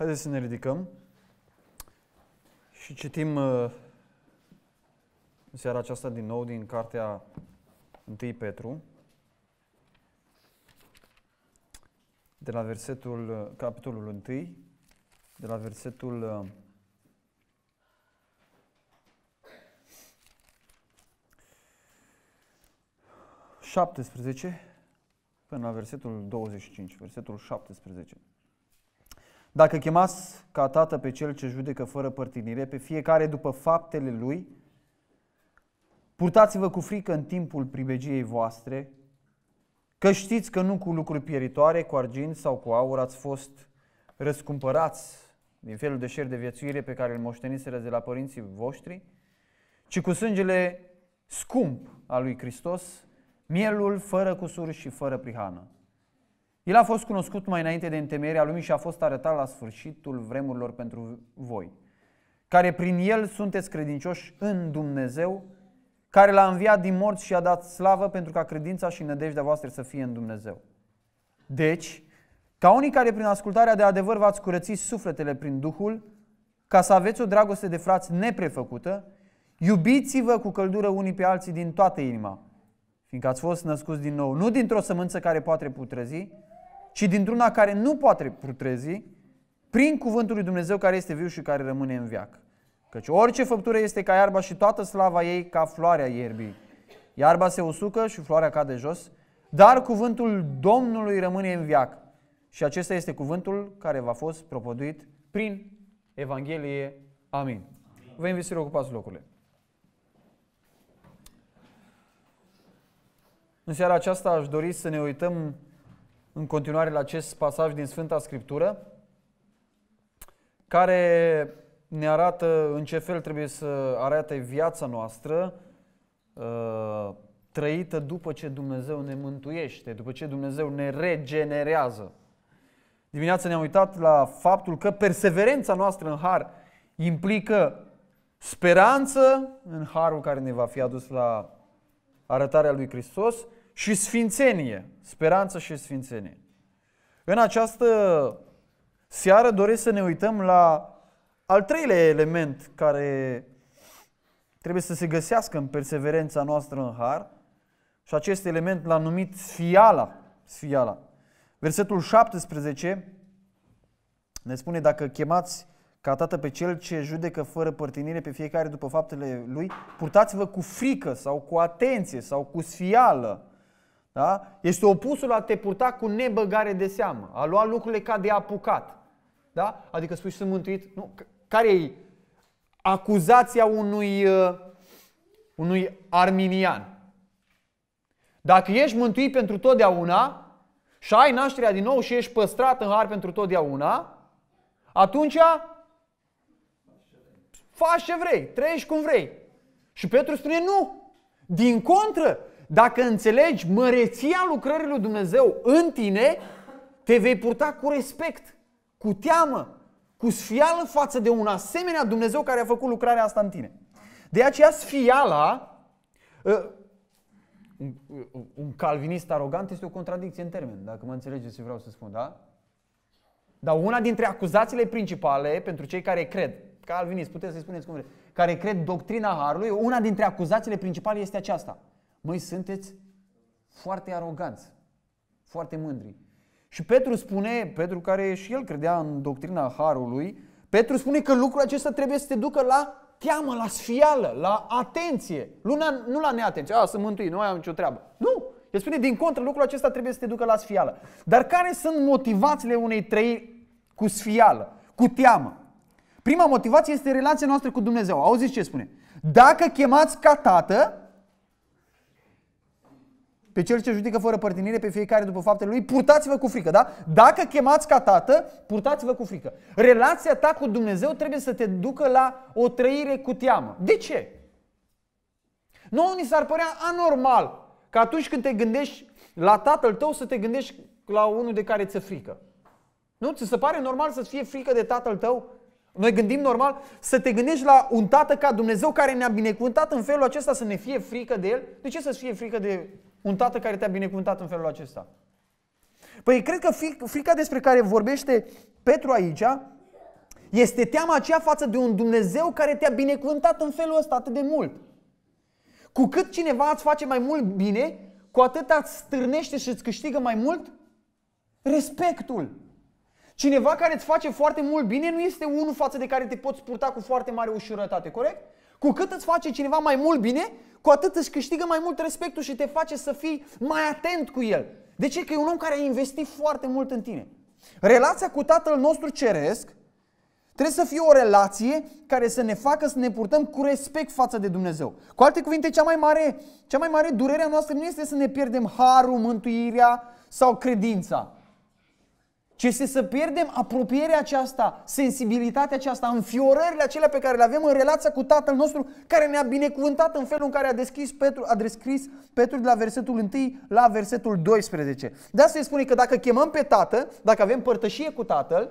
Haideți să ne ridicăm și citim uh, în seara aceasta din nou din cartea 1 Petru, de la versetul, uh, capitolul 1, de la versetul 17 uh, până la versetul 25, versetul 17. Dacă chemați ca tată pe cel ce judecă fără părtinire, pe fiecare după faptele lui, purtați-vă cu frică în timpul pribegiei voastre, că știți că nu cu lucruri pieritoare, cu argint sau cu aur ați fost răscumpărați din felul de șer de viețuire pe care îl moșteniseră de la părinții voștri, ci cu sângele scump al lui Hristos, mielul fără cusur și fără prihană. El a fost cunoscut mai înainte de întemeierea lumii și a fost arătat la sfârșitul vremurilor pentru voi, care prin el sunteți credincioși în Dumnezeu, care l-a înviat din morți și a dat slavă pentru ca credința și nădejdea voastră să fie în Dumnezeu. Deci, ca unii care prin ascultarea de adevăr v-ați curățit sufletele prin Duhul, ca să aveți o dragoste de frați neprefăcută, iubiți-vă cu căldură unii pe alții din toată inima, fiindcă ați fost născuți din nou, nu dintr-o sămânță care poate putrezi, ci dintr-una care nu poate putrezi, prin cuvântul lui Dumnezeu care este viu și care rămâne în viac. Căci orice făptură este ca iarba și toată slava ei ca floarea ierbii. Iarba se usucă și floarea cade jos, dar cuvântul Domnului rămâne în viac. Și acesta este cuvântul care v-a fost propăduit prin Evanghelie. Amin. Vă invit să ocupați locurile. În seara aceasta aș dori să ne uităm în continuare la acest pasaj din Sfânta Scriptură, care ne arată în ce fel trebuie să arate viața noastră uh, trăită după ce Dumnezeu ne mântuiește, după ce Dumnezeu ne regenerează. Dimineața ne-am uitat la faptul că perseverența noastră în har implică speranță în harul care ne va fi adus la arătarea lui Hristos, și sfințenie. Speranță și sfințenie. În această seară doresc să ne uităm la al treilea element care trebuie să se găsească în perseverența noastră în har și acest element l a numit sfiala. sfiala. Versetul 17 ne spune dacă chemați ca tată pe cel ce judecă fără părtinire pe fiecare după faptele lui, purtați-vă cu frică sau cu atenție sau cu sfială da? Este opusul a te purta cu nebăgare de seamă, a lua lucrurile ca de apucat. Da? Adică spui sunt mântuit. Nu. Care e acuzația unui, uh, unui arminian? Dacă ești mântuit pentru totdeauna și ai nașterea din nou și ești păstrat în har pentru totdeauna, atunci faci ce vrei, trăiești cum vrei. Și Petru spune nu. Din contră, dacă înțelegi măreția lucrării lui Dumnezeu în tine, te vei purta cu respect, cu teamă, cu sfială față de un asemenea Dumnezeu care a făcut lucrarea asta în tine. De aceea sfiala, ă, un calvinist arogant este o contradicție în termen, dacă mă înțelegeți ce vreau să spun, da? Dar una dintre acuzațiile principale pentru cei care cred, calvinist, puteți să-i spuneți cum vreți, care cred doctrina Harului, una dintre acuzațiile principale este aceasta – Măi, sunteți foarte aroganți, foarte mândri. Și Petru spune, Petru care și el credea în doctrina Harului, Petru spune că lucrul acesta trebuie să te ducă la teamă, la sfială, la atenție. Luna, nu la neatenție, a, sunt mântuit, nu am nicio treabă. Nu! El spune, din contră, lucrul acesta trebuie să te ducă la sfială. Dar care sunt motivațiile unei trăiri cu sfială, cu teamă? Prima motivație este relația noastră cu Dumnezeu. Auziți ce spune? Dacă chemați ca tată, pe cel ce judecă fără părtinire pe fiecare după faptele lui, purtați-vă cu frică, da? Dacă chemați ca tată, purtați-vă cu frică. Relația ta cu Dumnezeu trebuie să te ducă la o trăire cu teamă. De ce? Nu, ni s-ar părea anormal că atunci când te gândești la tatăl tău să te gândești la unul de care ți-e frică. Nu? Ți se pare normal să-ți fie frică de tatăl tău? Noi gândim normal să te gândești la un tată ca Dumnezeu care ne-a binecuvântat în felul acesta să ne fie frică de el? De ce să-ți fie frică de un tată care te-a binecuvântat în felul acesta. Păi cred că frica despre care vorbește Petru aici este teama aceea față de un Dumnezeu care te-a binecuvântat în felul ăsta atât de mult. Cu cât cineva îți face mai mult bine, cu atât îți stârnește și îți câștigă mai mult respectul. Cineva care îți face foarte mult bine nu este unul față de care te poți purta cu foarte mare ușurătate, corect? Cu cât îți face cineva mai mult bine, cu atât îți câștigă mai mult respectul și te face să fii mai atent cu el. De ce? Că e un om care a investit foarte mult în tine. Relația cu Tatăl nostru ceresc trebuie să fie o relație care să ne facă să ne purtăm cu respect față de Dumnezeu. Cu alte cuvinte, cea mai mare, cea mai mare durerea noastră nu este să ne pierdem harul, mântuirea sau credința ci este să pierdem apropierea aceasta, sensibilitatea aceasta, înfiorările acelea pe care le avem în relația cu Tatăl nostru, care ne-a binecuvântat în felul în care a, deschis Petru, a descris Petru de la versetul 1 la versetul 12. De asta se spune că dacă chemăm pe Tată, dacă avem părtășie cu Tatăl,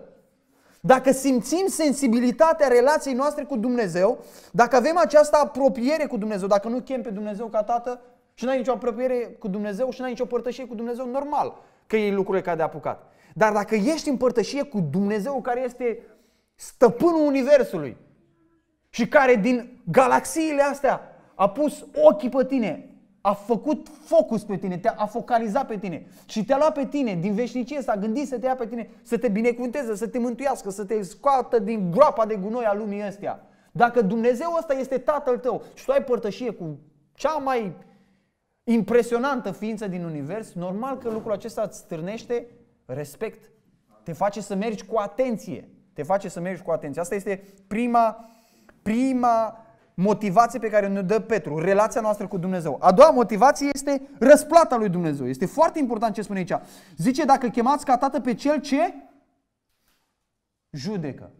dacă simțim sensibilitatea relației noastre cu Dumnezeu, dacă avem această apropiere cu Dumnezeu, dacă nu chem pe Dumnezeu ca Tată și n-ai nicio apropiere cu Dumnezeu și n-ai nicio părtășie cu Dumnezeu, normal că e lucrurile ca de apucat. Dar dacă ești în părtășie cu Dumnezeu care este stăpânul Universului și care din galaxiile astea a pus ochii pe tine, a făcut focus pe tine, te-a focalizat pe tine și te-a luat pe tine din veșnicie, s-a gândit să te ia pe tine, să te binecuvânteze, să te mântuiască, să te scoată din groapa de gunoi a lumii astea. Dacă Dumnezeu ăsta este tatăl tău și tu ai părtășie cu cea mai impresionantă ființă din univers, normal că lucrul acesta îți stârnește respect, te face să mergi cu atenție. Te face să mergi cu atenție. Asta este prima, prima motivație pe care ne dă Petru, relația noastră cu Dumnezeu. A doua motivație este răsplata lui Dumnezeu. Este foarte important ce spune aici. Zice, dacă chemați ca tată pe cel ce judecă.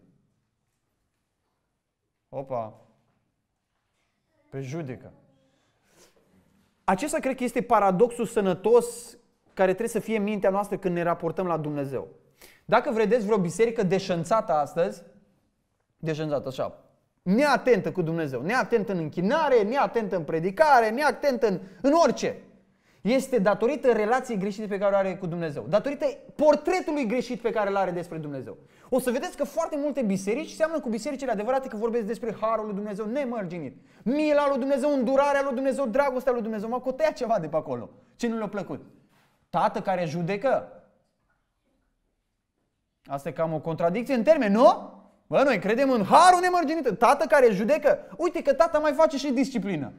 Opa! Pe judecă. Acesta cred că este paradoxul sănătos care trebuie să fie mintea noastră când ne raportăm la Dumnezeu. Dacă vedeți vreo biserică deșănțată astăzi, deșănțată așa, neatentă cu Dumnezeu, neatentă în închinare, neatentă în predicare, neatentă în, în orice, este datorită relației greșite pe care o are cu Dumnezeu, datorită portretului greșit pe care îl are despre Dumnezeu. O să vedeți că foarte multe biserici seamănă cu bisericile adevărate că vorbesc despre harul lui Dumnezeu nemărginit, mila lui Dumnezeu, îndurarea lui Dumnezeu, dragostea lui Dumnezeu. M-a cotea ceva de pe acolo. Ce nu le-a plăcut? Tată care judecă. Asta e cam o contradicție în termeni, nu? Bă, noi credem în harul în Tată care judecă. Uite că tata mai face și disciplină.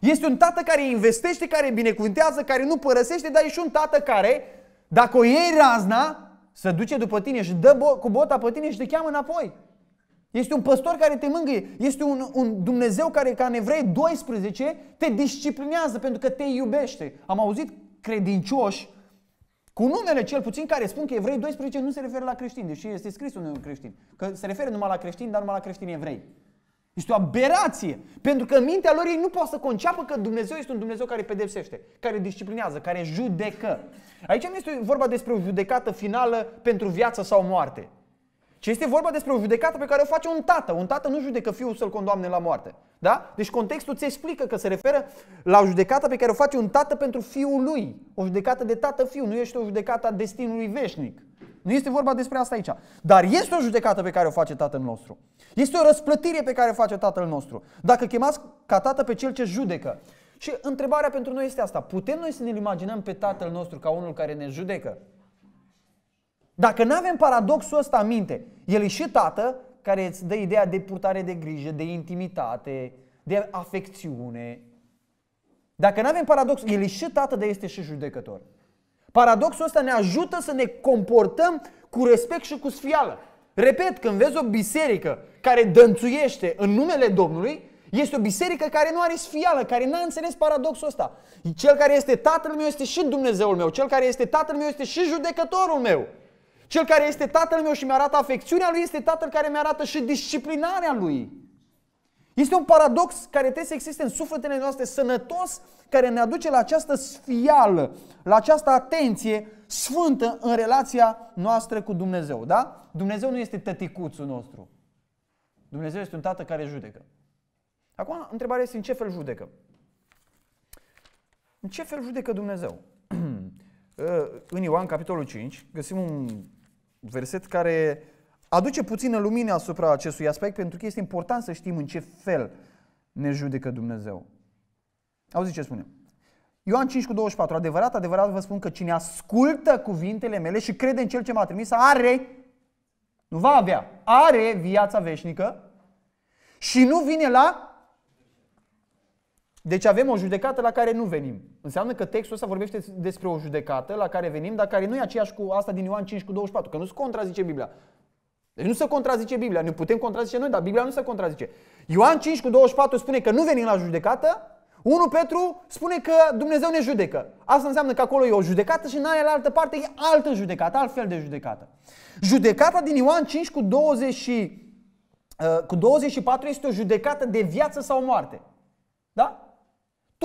Este un tată care investește, care binecuvântează, care nu părăsește, dar e și un tată care, dacă o iei razna, se duce după tine și dă bo- cu bota pe tine și te cheamă înapoi. Este un păstor care te mângâie. Este un, un Dumnezeu care, ca în Evrei 12, te disciplinează pentru că te iubește. Am auzit credincioși, cu numele cel puțin care spun că evrei 12 nu se referă la creștini, deși este scris unul creștin. Că se referă numai la creștini, dar numai la creștini evrei. Este o aberație, pentru că în mintea lor ei nu poate să conceapă că Dumnezeu este un Dumnezeu care pedepsește, care disciplinează, care judecă. Aici nu este vorba despre o judecată finală pentru viață sau moarte. Ce este vorba despre o judecată pe care o face un tată. Un tată nu judecă fiul să-l condamne la moarte. Da? Deci contextul ți explică că se referă la o judecată pe care o face un tată pentru fiul lui. O judecată de tată-fiu, nu este o judecată a destinului veșnic. Nu este vorba despre asta aici. Dar este o judecată pe care o face tatăl nostru. Este o răsplătire pe care o face tatăl nostru. Dacă chemați ca tată pe cel ce judecă. Și întrebarea pentru noi este asta. Putem noi să ne imaginăm pe tatăl nostru ca unul care ne judecă? Dacă nu avem paradoxul ăsta în minte, el e și tată care îți dă ideea de purtare de grijă, de intimitate, de afecțiune. Dacă nu avem paradoxul, el e și tată, dar este și judecător. Paradoxul ăsta ne ajută să ne comportăm cu respect și cu sfială. Repet, când vezi o biserică care dănțuiește în numele Domnului, este o biserică care nu are sfială, care n-a înțeles paradoxul ăsta. Cel care este tatăl meu este și Dumnezeul meu, cel care este tatăl meu este și judecătorul meu. Cel care este tatăl meu și mi-arată afecțiunea lui este tatăl care mi-arată și disciplinarea lui. Este un paradox care trebuie să existe în sufletele noastre sănătos, care ne aduce la această sfială, la această atenție sfântă în relația noastră cu Dumnezeu. Da? Dumnezeu nu este tăticuțul nostru. Dumnezeu este un tată care judecă. Acum, întrebarea este în ce fel judecă? În ce fel judecă Dumnezeu? în Ioan, capitolul 5, găsim un verset care aduce puțină lumină asupra acestui aspect, pentru că este important să știm în ce fel ne judecă Dumnezeu. Auzi ce spune. Ioan 5 cu 24. Adevărat, adevărat vă spun că cine ascultă cuvintele mele și crede în cel ce m-a trimis, are, nu va avea, are viața veșnică și nu vine la deci avem o judecată la care nu venim. Înseamnă că textul ăsta vorbește despre o judecată la care venim, dar care nu e aceeași cu asta din Ioan 5 cu 24, că nu se contrazice Biblia. Deci nu se contrazice Biblia, ne putem contrazice noi, dar Biblia nu se contrazice. Ioan 5 cu 24 spune că nu venim la judecată, 1 Petru spune că Dumnezeu ne judecă. Asta înseamnă că acolo e o judecată și în aia la altă parte e altă judecată, altfel de judecată. Judecata din Ioan 5 cu, 20 și, uh, cu 24 este o judecată de viață sau moarte. Da?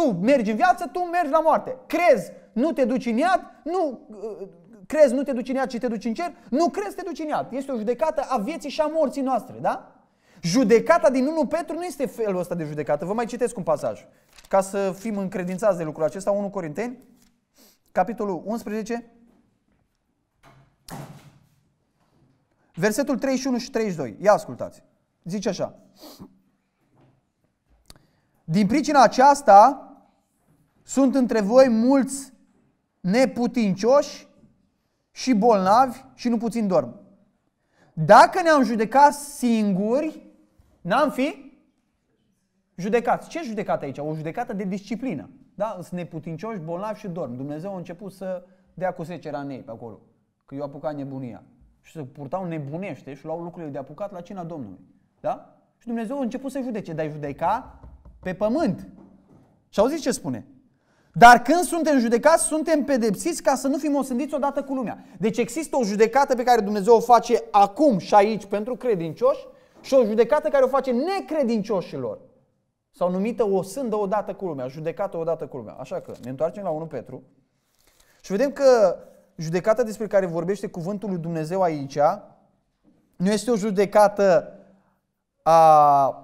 Tu mergi în viață, tu mergi la moarte. Crezi, nu te duci în iad, nu uh, crezi, nu te duci în iad, ci te duci în cer, nu crezi, te duci în iad. Este o judecată a vieții și a morții noastre, da? Judecata din 1 Petru nu este felul ăsta de judecată. Vă mai citesc un pasaj. Ca să fim încredințați de lucrul acesta, 1 Corinteni, capitolul 11, versetul 31 și 32. Ia ascultați. Zice așa. Din pricina aceasta, sunt între voi mulți neputincioși și bolnavi și nu puțin dorm. Dacă ne-am judecat singuri, n-am fi judecați. Ce judecată aici? O judecată de disciplină. Da? Sunt neputincioși, bolnavi și dorm. Dumnezeu a început să dea cu secera în ei pe acolo. Că eu apucat nebunia. Și se purtau nebunește și luau lucrurile de apucat la cina Domnului. Da? Și Dumnezeu a început să judece, dar judeca pe pământ. Și auziți ce spune? Dar când suntem judecați, suntem pedepsiți ca să nu fim osândiți odată cu lumea. Deci există o judecată pe care Dumnezeu o face acum și aici pentru credincioși și o judecată care o face necredincioșilor. Sau numită o sândă odată cu lumea, judecată odată cu lumea. Așa că ne întoarcem la 1 Petru și vedem că judecata despre care vorbește cuvântul lui Dumnezeu aici nu este o judecată a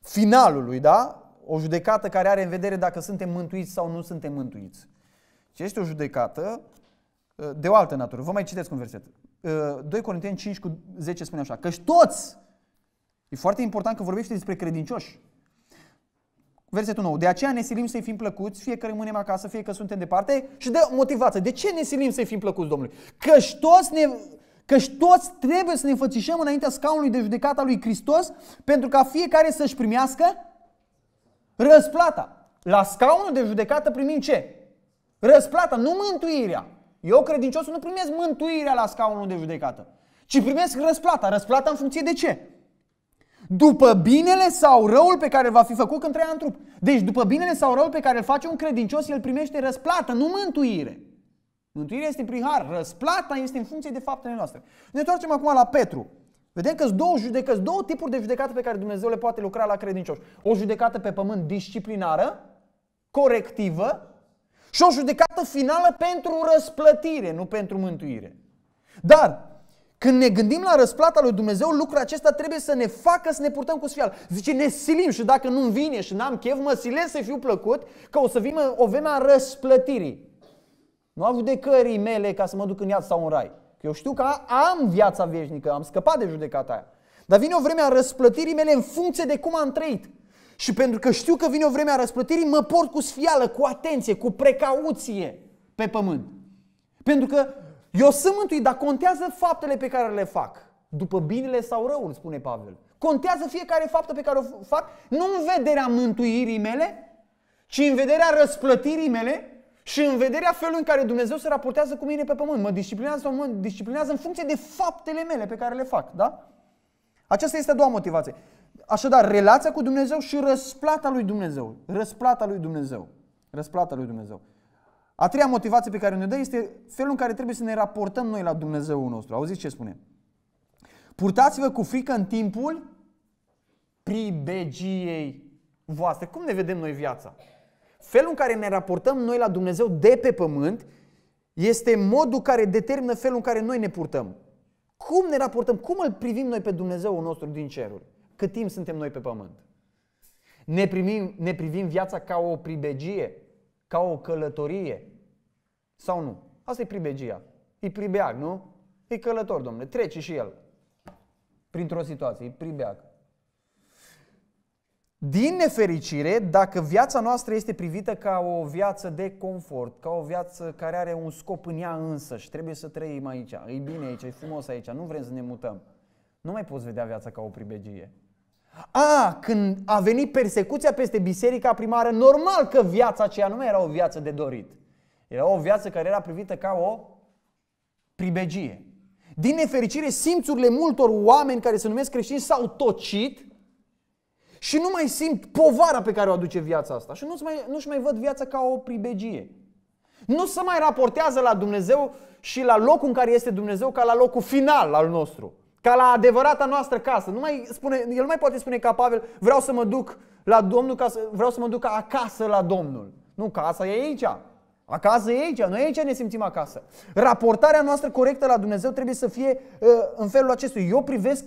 finalului, da? o judecată care are în vedere dacă suntem mântuiți sau nu suntem mântuiți. Și este o judecată uh, de o altă natură. Vă mai citesc un verset. 2 uh, Corinteni 5 cu 10 spune așa, căci toți, e foarte important că vorbește despre credincioși, Versetul nou. De aceea ne silim să-i fim plăcuți, fie că rămânem acasă, fie că suntem departe și de motivație. De ce ne silim să-i fim plăcuți Domnului? Căci toți, ne, căci toți trebuie să ne înfățișăm înaintea scaunului de judecata lui Hristos pentru ca fiecare să-și primească Răsplata. La scaunul de judecată primim ce? Răsplata, nu mântuirea. Eu, credinciosul, nu primesc mântuirea la scaunul de judecată, ci primesc răsplata. Răsplata în funcție de ce? După binele sau răul pe care va fi făcut când trăia în trup. Deci, după binele sau răul pe care îl face un credincios, el primește răsplată, nu mântuire. Mântuirea este prin har, răsplata este în funcție de faptele noastre. Ne întoarcem acum la Petru. Vedem că sunt două judecăți, două tipuri de judecată pe care Dumnezeu le poate lucra la credincioși. O judecată pe pământ disciplinară, corectivă, și o judecată finală pentru răsplătire, nu pentru mântuire. Dar când ne gândim la răsplata lui Dumnezeu, lucrul acesta trebuie să ne facă să ne purtăm cu sfială. Zice, ne silim și dacă nu vine și n-am chef, mă silesc să fiu plăcut, că o să vină o vreme a răsplătirii. Nu a judecării mele ca să mă duc în iad sau în rai. Că eu știu că am viața veșnică, am scăpat de judecata aia. Dar vine o vreme a răsplătirii mele în funcție de cum am trăit. Și pentru că știu că vine o vreme a răsplătirii, mă port cu sfială, cu atenție, cu precauție pe pământ. Pentru că eu sunt mântuit, dar contează faptele pe care le fac. După binele sau răul, spune Pavel. Contează fiecare faptă pe care o fac, nu în vederea mântuirii mele, ci în vederea răsplătirii mele și în vederea felului în care Dumnezeu se raportează cu mine pe pământ, mă disciplinează mă disciplinează în funcție de faptele mele pe care le fac, da? Aceasta este a doua motivație. Așadar, relația cu Dumnezeu și răsplata lui Dumnezeu. Răsplata lui Dumnezeu. Răsplata lui Dumnezeu. A treia motivație pe care ne dă este felul în care trebuie să ne raportăm noi la Dumnezeu nostru. Auziți ce spune? Purtați-vă cu frică în timpul pribegiei voastre. Cum ne vedem noi viața? Felul în care ne raportăm noi la Dumnezeu de pe pământ este modul care determină felul în care noi ne purtăm. Cum ne raportăm? Cum îl privim noi pe Dumnezeu nostru din ceruri? Cât timp suntem noi pe pământ? Ne, primim, ne privim viața ca o pribegie, ca o călătorie sau nu? Asta e pribegia. E pribeag, nu? E călător, domnule. Trece și el printr-o situație. E pribeag. Din nefericire, dacă viața noastră este privită ca o viață de confort, ca o viață care are un scop în ea însă și trebuie să trăim aici, e bine aici, e frumos aici, nu vrem să ne mutăm, nu mai poți vedea viața ca o pribegie. A, când a venit persecuția peste biserica primară, normal că viața aceea nu mai era o viață de dorit. Era o viață care era privită ca o pribegie. Din nefericire, simțurile multor oameni care se numesc creștini s-au tocit și nu mai simt povara pe care o aduce viața asta și nu-și mai, nu-și mai văd viața ca o pribegie. Nu se mai raportează la Dumnezeu și la locul în care este Dumnezeu ca la locul final al nostru, ca la adevărata noastră casă. Nu mai spune, el nu mai poate spune ca Pavel, vreau să mă duc la Domnul, ca să, vreau să mă duc acasă la Domnul. Nu, casa e aici. Acasă e aici, noi aici ne simțim acasă. Raportarea noastră corectă la Dumnezeu trebuie să fie uh, în felul acestui. Eu privesc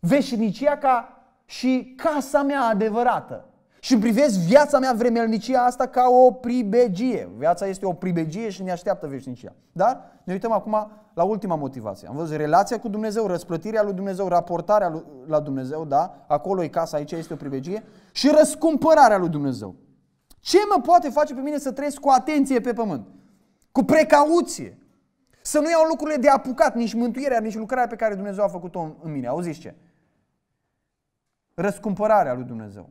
veșnicia ca și casa mea adevărată. Și privesc viața mea, vremelnicia asta, ca o pribegie. Viața este o pribegie și ne așteaptă veșnicia. Dar ne uităm acum la ultima motivație. Am văzut relația cu Dumnezeu, răsplătirea lui Dumnezeu, raportarea la Dumnezeu, da? Acolo e casa, aici este o pribegie. Și răscumpărarea lui Dumnezeu. Ce mă poate face pe mine să trăiesc cu atenție pe pământ? Cu precauție. Să nu iau lucrurile de apucat, nici mântuirea, nici lucrarea pe care Dumnezeu a făcut-o în mine. Auziți ce? răscumpărarea lui Dumnezeu.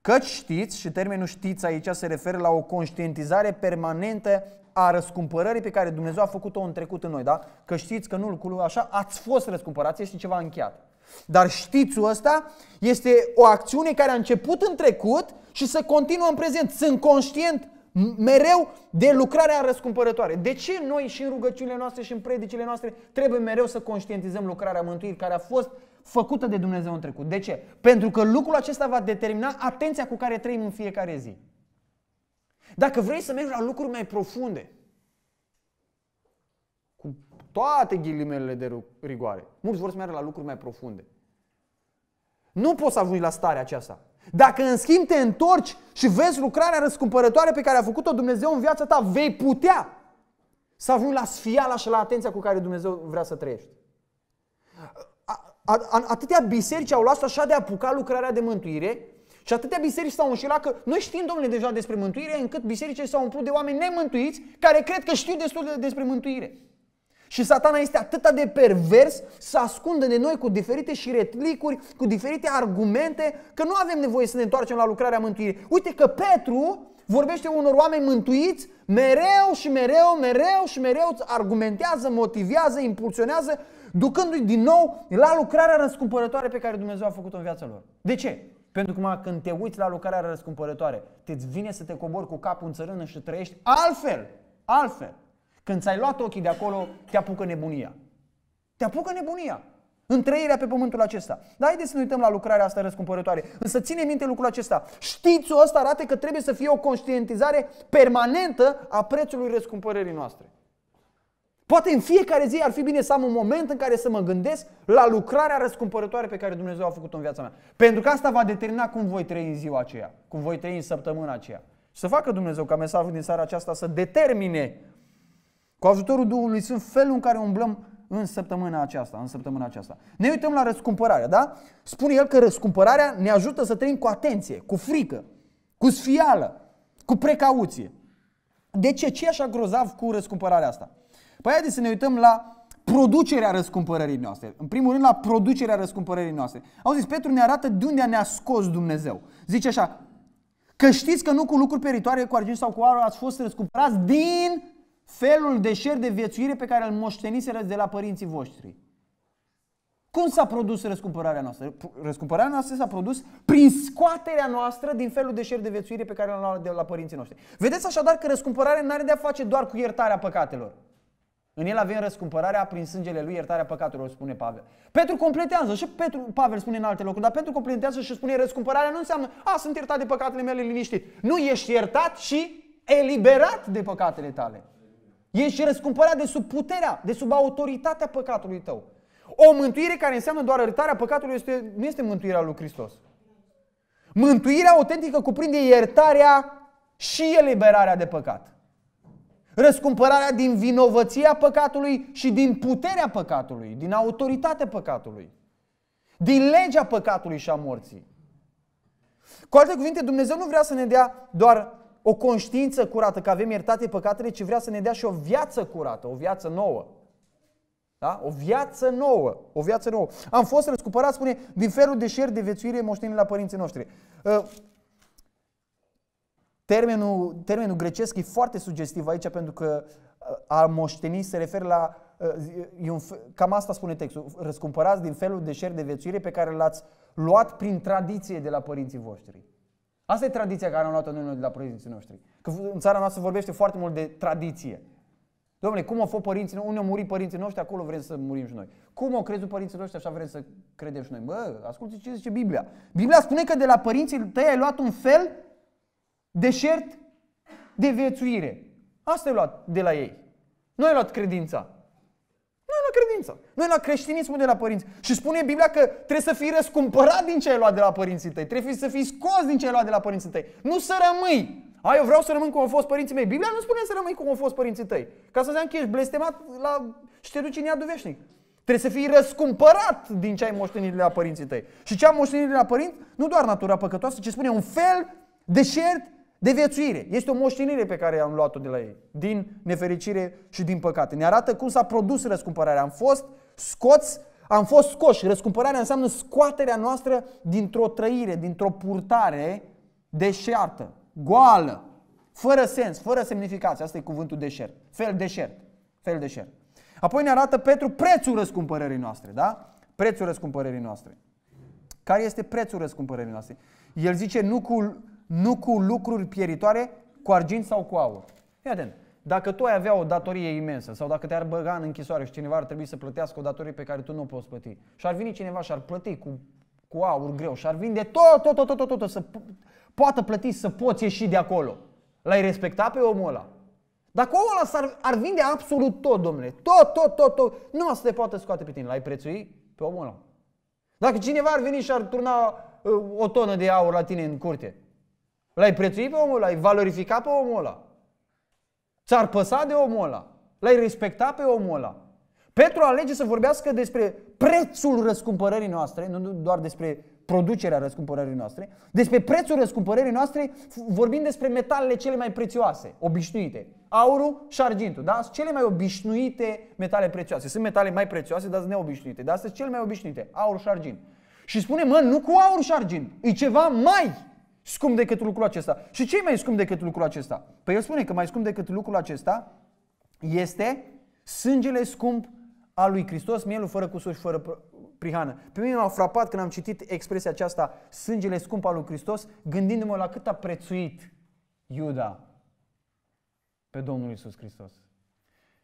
Căci știți, și termenul știți aici se referă la o conștientizare permanentă a răscumpărării pe care Dumnezeu a făcut-o în trecut în noi, da? Că știți că nu așa, ați fost răscumpărați, este ceva încheiat. Dar știți-ul ăsta este o acțiune care a început în trecut și se continuă în prezent. Sunt conștient mereu de lucrarea răscumpărătoare. De ce noi și în rugăciunile noastre și în predicile noastre trebuie mereu să conștientizăm lucrarea mântuirii care a fost făcută de Dumnezeu în trecut. De ce? Pentru că lucrul acesta va determina atenția cu care trăim în fiecare zi. Dacă vrei să mergi la lucruri mai profunde, cu toate ghilimelele de rigoare, mulți vor să meargă la lucruri mai profunde. Nu poți să ajungi la starea aceasta. Dacă în schimb te întorci și vezi lucrarea răscumpărătoare pe care a făcut-o Dumnezeu în viața ta, vei putea să ajungi la sfiala și la atenția cu care Dumnezeu vrea să trăiești. Atâtea biserici au luat așa de apucat lucrarea de mântuire și atâtea biserici s-au înșelat că noi știm, domnule, deja despre mântuire, încât bisericile s-au umplut de oameni nemântuiți care cred că știu destul de despre mântuire. Și satana este atât de pervers să ascundă de noi cu diferite șiretlicuri, cu diferite argumente, că nu avem nevoie să ne întoarcem la lucrarea mântuirii. Uite că Petru vorbește unor oameni mântuiți, mereu și mereu, mereu și mereu argumentează, motivează, impulsionează ducându-i din nou la lucrarea răscumpărătoare pe care Dumnezeu a făcut-o în viața lor. De ce? Pentru că când te uiți la lucrarea răscumpărătoare, te vine să te cobori cu capul în țărână și trăiești altfel, altfel. Când ți-ai luat ochii de acolo, te apucă nebunia. Te apucă nebunia. În trăirea pe pământul acesta. Dar haideți să ne uităm la lucrarea asta răscumpărătoare. Însă ține minte lucrul acesta. Știți-o, asta arată că trebuie să fie o conștientizare permanentă a prețului răscumpărării noastre. Poate în fiecare zi ar fi bine să am un moment în care să mă gândesc la lucrarea răscumpărătoare pe care Dumnezeu a făcut-o în viața mea. Pentru că asta va determina cum voi trăi în ziua aceea, cum voi trăi în săptămâna aceea. Să facă Dumnezeu ca mesajul din seara aceasta să determine cu ajutorul Duhului Sfânt felul în care umblăm în săptămâna aceasta, în săptămâna aceasta. Ne uităm la răscumpărare, da? Spune el că răscumpărarea ne ajută să trăim cu atenție, cu frică, cu sfială, cu precauție. De ce? Ce e așa grozav cu răscumpărarea asta? Păi haideți să ne uităm la producerea răscumpărării noastre. În primul rând la producerea răscumpărării noastre. Au zis, Petru ne arată de unde ne-a scos Dumnezeu. Zice așa, că știți că nu cu lucruri peritoare, cu argint sau cu aur ați fost răscumpărați din felul de șer de viețuire pe care îl moșteniseră de la părinții voștri. Cum s-a produs răscumpărarea noastră? Răscumpărarea noastră s-a produs prin scoaterea noastră din felul de șer de viețuire pe care l-am luat de la părinții noștri. Vedeți așadar că răscumpărarea nu are de a face doar cu iertarea păcatelor. În el avem răscumpărarea prin sângele lui, iertarea păcatelor, spune Pavel. Petru completează și Petru, Pavel spune în alte locuri, dar Petru completează și spune răscumpărarea nu înseamnă, a, sunt iertat de păcatele mele liniștit. Nu, ești iertat și eliberat de păcatele tale. Ești răscumpărat de sub puterea, de sub autoritatea păcatului tău. O mântuire care înseamnă doar iertarea păcatului este, nu este mântuirea lui Hristos. Mântuirea autentică cuprinde iertarea și eliberarea de păcat. Răscumpărarea din vinovăția păcatului și din puterea păcatului, din autoritatea păcatului, din legea păcatului și a morții. Cu alte cuvinte, Dumnezeu nu vrea să ne dea doar o conștiință curată că avem iertate păcatele, ci vrea să ne dea și o viață curată, o viață nouă. Da? O viață nouă. O viață nouă. Am fost răscumpărat, spune, din felul de șer de vețuire moștenit la părinții noștri. Ă, Termenul, termenul grecesc e foarte sugestiv aici pentru că uh, a moșteni se referă la uh, un, cam asta spune textul, răscumpărați din felul de șer de viețuire pe care l-ați luat prin tradiție de la părinții voștri. Asta e tradiția care am luat-o noi de la părinții noștri. Că în țara noastră vorbește foarte mult de tradiție. Domnule, cum au fost părinții noștri, unde au murit părinții noștri, acolo vrem să murim și noi. Cum au crezut părinții noștri, așa vrem să credem și noi. Bă, ascultă ce zice Biblia. Biblia spune că de la părinții tăi ai luat un fel Deșert de viețuire. Asta e luat de la ei. Nu ai luat credința. Nu ai luat credința. Nu ai luat creștinismul de la părinți. Și spune Biblia că trebuie să fii răscumpărat din ce ai luat de la părinții tăi. Trebuie să fii scos din ce ai luat de la părinții tăi. Nu să rămâi. A, eu vreau să rămân cum au fost părinții mei. Biblia nu spune să rămâi cum au fost părinții tăi. Ca să zicem că ești blestemat la... și te duci în iadul veșnic. Trebuie să fii răscumpărat din ce ai moștenit de la părinții tăi. Și ce am moștenit de la părinți? Nu doar natura păcătoasă, ci spune un fel deșert de viețuire. Este o moștenire pe care am luat-o de la ei, din nefericire și din păcate. Ne arată cum s-a produs răscumpărarea. Am fost scoți, am fost scoși. Răscumpărarea înseamnă scoaterea noastră dintr-o trăire, dintr-o purtare deșertă, goală, fără sens, fără semnificație. Asta e cuvântul deșert. Fel deșert. Fel deșert. Apoi ne arată Petru prețul răscumpărării noastre, da? Prețul răscumpărării noastre. Care este prețul răscumpărării noastre? El zice nu cu nu cu lucruri pieritoare, cu argint sau cu aur. Fii atent. Dacă tu ai avea o datorie imensă sau dacă te-ar băga în închisoare și cineva ar trebui să plătească o datorie pe care tu nu o poți plăti și ar veni cineva și ar plăti cu, cu aur greu și ar vinde tot, tot, tot, tot, tot, tot, tot să poată plăti să poți ieși de acolo. L-ai respecta pe omul ăla? Dacă omul ăla s-ar, ar vinde absolut tot, domnule, tot, tot, tot, tot, nu să te poată scoate pe tine, l-ai prețui pe omul ăla. Dacă cineva ar veni și ar turna uh, o tonă de aur la tine în curte, L-ai prețuit pe omul ăla, ai valorificat pe omul ăla. Ți-ar păsa de omul ăla. L-ai respectat pe omul ăla. Petru alege să vorbească despre prețul răscumpărării noastre, nu doar despre producerea răscumpărării noastre, despre prețul răscumpărării noastre, vorbim despre metalele cele mai prețioase, obișnuite. Aurul și argintul, da? Sunt cele mai obișnuite metale prețioase. Sunt metale mai prețioase, dar sunt neobișnuite. Dar sunt cele mai obișnuite, aur și argint. Și spune, mă, nu cu aur și argint, e ceva mai scump decât lucrul acesta. Și ce e mai scump decât lucrul acesta? Păi el spune că mai scump decât lucrul acesta este sângele scump al lui Hristos, mielul fără cusur și fără prihană. Pe mine m-a frapat când am citit expresia aceasta, sângele scump al lui Hristos, gândindu-mă la cât a prețuit Iuda pe Domnul Isus Hristos.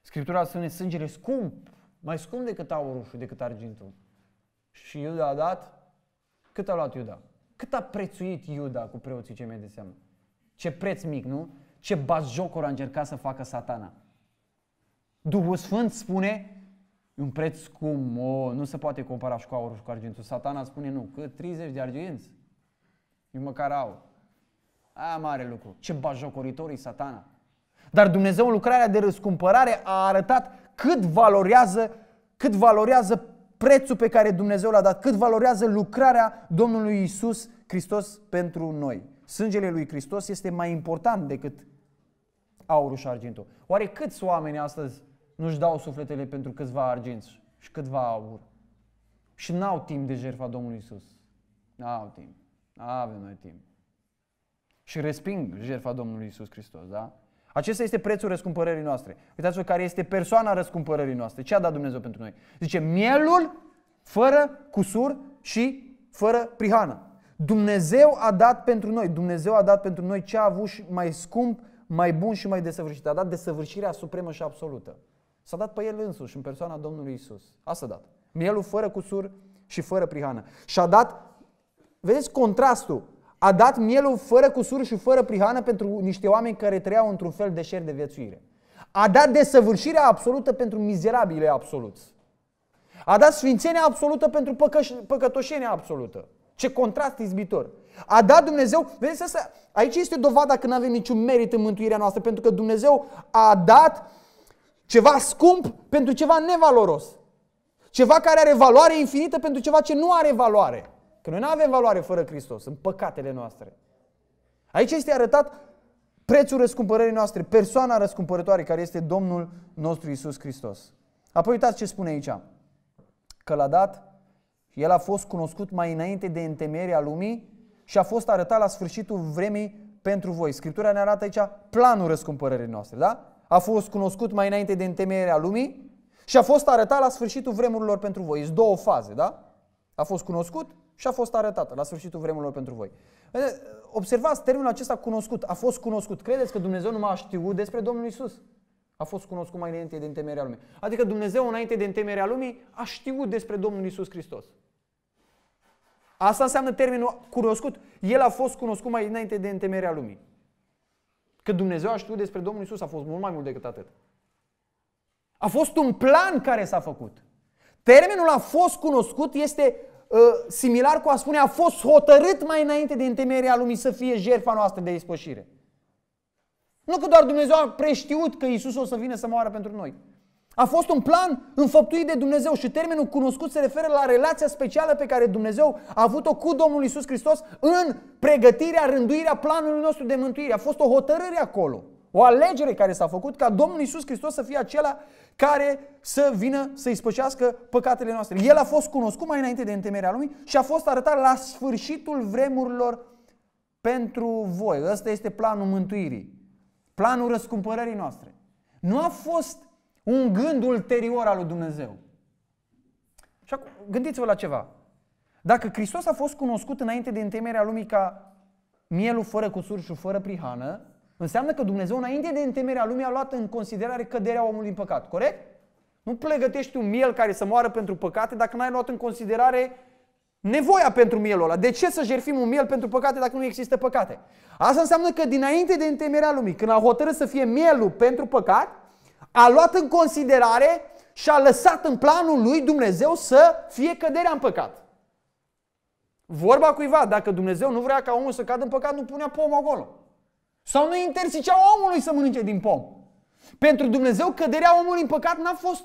Scriptura spune sângele scump, mai scump decât aurul și decât argintul. Și Iuda a dat, cât a luat Iuda? Cât a prețuit Iuda cu preoții cei mai de seamă? Ce preț mic, nu? Ce bazjocor a încercat să facă satana. Duhul Sfânt spune un preț scum, o, nu se poate compara și cu aurul și cu argintul. Satana spune nu, că 30 de arginți, nu măcar aur. Aia mare lucru. Ce e satana. Dar Dumnezeu în lucrarea de răscumpărare a arătat cât valorează, cât valorează prețul pe care Dumnezeu l-a dat, cât valorează lucrarea Domnului Isus Hristos pentru noi. Sângele lui Hristos este mai important decât aurul și argintul. Oare câți oameni astăzi nu-și dau sufletele pentru câțiva arginți și câțiva aur? Și n-au timp de jertfa Domnului Isus. N-au timp. Avem noi timp. Și resping jertfa Domnului Isus Hristos, da? Acesta este prețul răscumpărării noastre. Uitați-vă care este persoana răscumpărării noastre. Ce a dat Dumnezeu pentru noi? Zice, mielul fără cusur și fără prihană. Dumnezeu a dat pentru noi, Dumnezeu a dat pentru noi ce a avut și mai scump, mai bun și mai desăvârșit. A dat desăvârșirea supremă și absolută. S-a dat pe El însuși, în persoana Domnului Isus. Asta a dat. Mielul fără cusur și fără prihană. Și a dat, vedeți contrastul, a dat mielul fără cusur și fără prihană pentru niște oameni care trăiau într-un fel de șer de viețuire. A dat desăvârșirea absolută pentru mizerabile absoluți. A dat sfințenia absolută pentru păcă- păcătoșenia absolută. Ce contrast izbitor! A dat Dumnezeu, vedeți asta, aici este dovada că nu avem niciun merit în mântuirea noastră, pentru că Dumnezeu a dat ceva scump pentru ceva nevaloros. Ceva care are valoare infinită pentru ceva ce nu are valoare. Că noi nu avem valoare fără Hristos, în păcatele noastre. Aici este arătat prețul răscumpărării noastre, persoana răscumpărătoare care este Domnul nostru Isus Hristos. Apoi uitați ce spune aici. Că l-a dat el a fost cunoscut mai înainte de întemeierea lumii și a fost arătat la sfârșitul vremii pentru voi. Scriptura ne arată aici planul răscumpărării noastre, da? A fost cunoscut mai înainte de întemeierea lumii și a fost arătat la sfârșitul vremurilor pentru voi. Sunt două faze, da? A fost cunoscut și a fost arătat la sfârșitul vremurilor pentru voi. Observați termenul acesta cunoscut. A fost cunoscut. Credeți că Dumnezeu nu m-a știut despre Domnul Isus? A fost cunoscut mai înainte de întemeierea lumii. Adică Dumnezeu înainte de întemeierea lumii a știut despre Domnul Isus Hristos. Asta înseamnă termenul cunoscut. El a fost cunoscut mai înainte de întemeierea lumii. Că Dumnezeu a știut despre Domnul Isus a fost mult mai mult decât atât. A fost un plan care s-a făcut. Termenul a fost cunoscut este uh, similar cu a spune a fost hotărât mai înainte de întemeierea lumii să fie jertfa noastră de ispășire. Nu că doar Dumnezeu a preștiut că Isus o să vină să moară pentru noi. A fost un plan înfăptuit de Dumnezeu și termenul cunoscut se referă la relația specială pe care Dumnezeu a avut-o cu Domnul Isus Hristos în pregătirea, rânduirea planului nostru de mântuire. A fost o hotărâre acolo, o alegere care s-a făcut ca Domnul Isus Hristos să fie acela care să vină să ispășească păcatele noastre. El a fost cunoscut mai înainte de întemeierea lumii și a fost arătat la sfârșitul vremurilor pentru voi. Ăsta este planul mântuirii, planul răscumpărării noastre. Nu a fost un gând ulterior al lui Dumnezeu. Și acum, gândiți-vă la ceva. Dacă Hristos a fost cunoscut înainte de întemeierea lumii ca mielul fără cusur și fără prihană, înseamnă că Dumnezeu înainte de întemeierea lumii a luat în considerare căderea omului în păcat, corect? Nu plegătești un miel care să moară pentru păcate dacă n-ai luat în considerare nevoia pentru mielul ăla. De ce să jerfim un miel pentru păcate dacă nu există păcate? Asta înseamnă că dinainte de întemeierea lumii, când a hotărât să fie mielul pentru păcat, a luat în considerare și a lăsat în planul lui Dumnezeu să fie căderea în păcat. Vorba cuiva, dacă Dumnezeu nu vrea ca omul să cadă în păcat, nu punea pom acolo. Sau nu interzicea omului să mănânce din pom. Pentru Dumnezeu, căderea omului în păcat n-a fost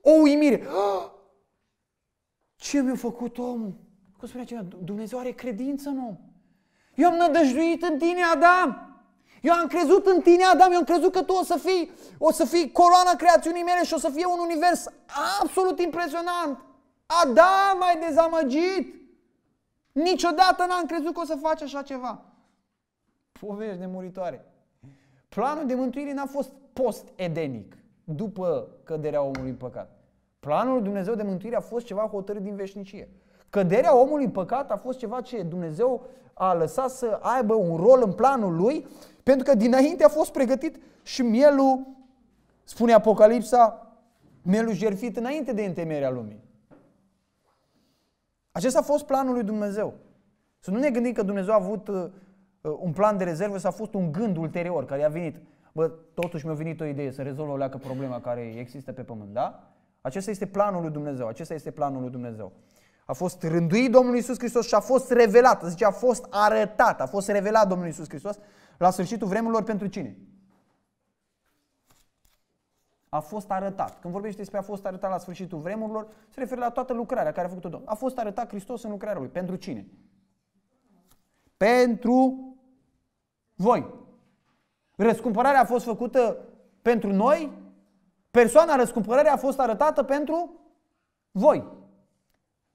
o uimire. Ah! Ce mi-a făcut omul? Cum spunea cineva, Dumnezeu are credință în om. Eu am nădăjduit în tine, Adam. Eu am crezut în tine, Adam, eu am crezut că tu o să fii, o să fii coroana creațiunii mele și o să fie un univers absolut impresionant. Adam, ai dezamăgit! Niciodată n-am crezut că o să faci așa ceva. Povești de muritoare. Planul de mântuire n-a fost post-edenic, după căderea omului în păcat. Planul Dumnezeu de mântuire a fost ceva hotărât din veșnicie. Căderea omului în păcat a fost ceva ce Dumnezeu a lăsat să aibă un rol în planul lui, pentru că dinainte a fost pregătit și mielul, spune Apocalipsa, mielul jerfit înainte de întemeierea lumii. Acesta a fost planul lui Dumnezeu. Să nu ne gândim că Dumnezeu a avut uh, un plan de rezervă s a fost un gând ulterior care i-a venit. Bă, totuși mi-a venit o idee să rezolv o leacă problema care există pe pământ, da? Acesta este planul lui Dumnezeu, acesta este planul lui Dumnezeu. A fost rânduit Domnul Isus Hristos și a fost revelat, zice, a fost arătat, a fost revelat Domnul Isus Hristos la sfârșitul vremurilor pentru cine? A fost arătat. Când vorbește despre a fost arătat la sfârșitul vremurilor, se referă la toată lucrarea care a făcut-o Domnul. A fost arătat Hristos în lucrarea lui. Pentru cine? Pentru voi. Răscumpărarea a fost făcută pentru noi, persoana răscumpărării a fost arătată pentru voi.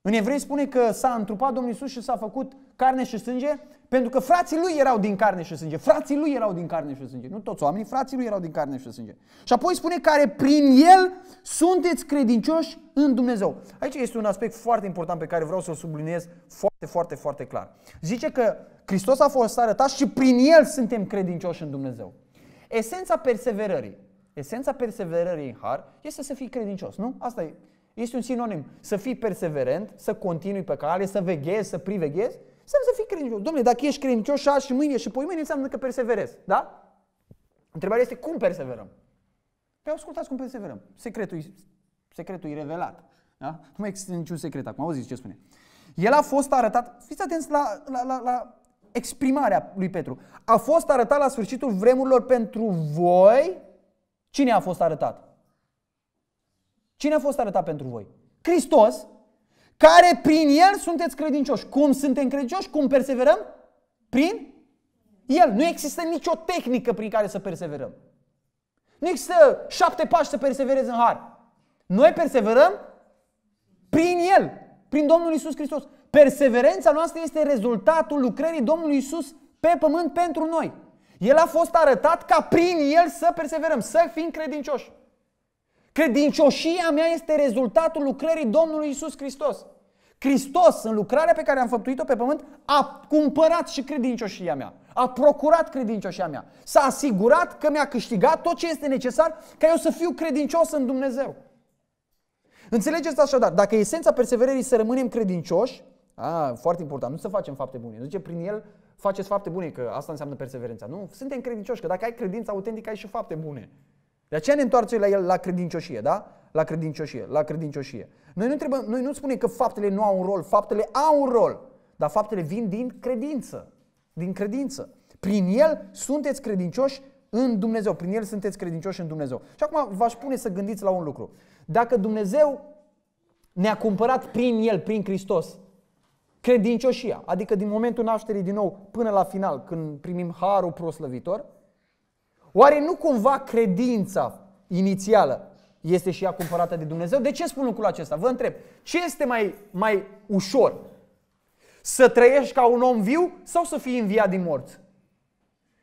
În evrei spune că s-a întrupat Domnul Isus și s-a făcut carne și sânge pentru că frații lui erau din carne și sânge. Frații lui erau din carne și sânge. Nu toți oamenii, frații lui erau din carne și sânge. Și apoi spune care prin el sunteți credincioși în Dumnezeu. Aici este un aspect foarte important pe care vreau să-l subliniez foarte, foarte, foarte clar. Zice că Hristos a fost arătat și prin el suntem credincioși în Dumnezeu. Esența perseverării. Esența perseverării în har este să fii credincios, nu? Asta e este un sinonim. Să fii perseverent, să continui pe cale, să veghezi, să priveghezi, înseamnă să fii credincios. Domnule, dacă ești credincios și azi și mâine și poi mâine, înseamnă că perseverezi. Da? Întrebarea este cum perseverăm? Păi ascultați cum perseverăm. Secretul, secretul e revelat. Da? Nu mai există niciun secret acum. Auziți ce spune. El a fost arătat, fiți atenți la, la, la, la exprimarea lui Petru. A fost arătat la sfârșitul vremurilor pentru voi. Cine a fost arătat? Cine a fost arătat pentru voi? Hristos, care prin El sunteți credincioși. Cum suntem credincioși? Cum perseverăm? Prin El. Nu există nicio tehnică prin care să perseverăm. Nu există șapte pași să perseverezi în har. Noi perseverăm prin El, prin Domnul Isus Hristos. Perseverența noastră este rezultatul lucrării Domnului Isus pe pământ pentru noi. El a fost arătat ca prin El să perseverăm, să fim credincioși. Credincioșia mea este rezultatul lucrării Domnului Isus Hristos. Hristos, în lucrarea pe care am făptuit-o pe pământ, a cumpărat și credincioșia mea. A procurat credincioșia mea. S-a asigurat că mi-a câștigat tot ce este necesar ca eu să fiu credincios în Dumnezeu. Înțelegeți așadar, dacă esența perseverării să rămânem credincioși, a, foarte important, nu să facem fapte bune. zice prin el faceți fapte bune, că asta înseamnă perseverența. Nu, suntem credincioși, că dacă ai credință autentică, ai și fapte bune. De aceea ne întoarcem la el la credincioșie, da? La credincioșie, la credincioșie. Noi nu, trebuie, noi nu spunem că faptele nu au un rol, faptele au un rol, dar faptele vin din credință, din credință. Prin el sunteți credincioși în Dumnezeu, prin el sunteți credincioși în Dumnezeu. Și acum v-aș pune să gândiți la un lucru. Dacă Dumnezeu ne-a cumpărat prin el, prin Hristos, credincioșia, adică din momentul nașterii din nou până la final, când primim harul proslăvitor, Oare nu cumva credința inițială este și ea cumpărată de Dumnezeu? De ce spun lucrul acesta? Vă întreb. Ce este mai, mai ușor? Să trăiești ca un om viu sau să fii înviat din morți?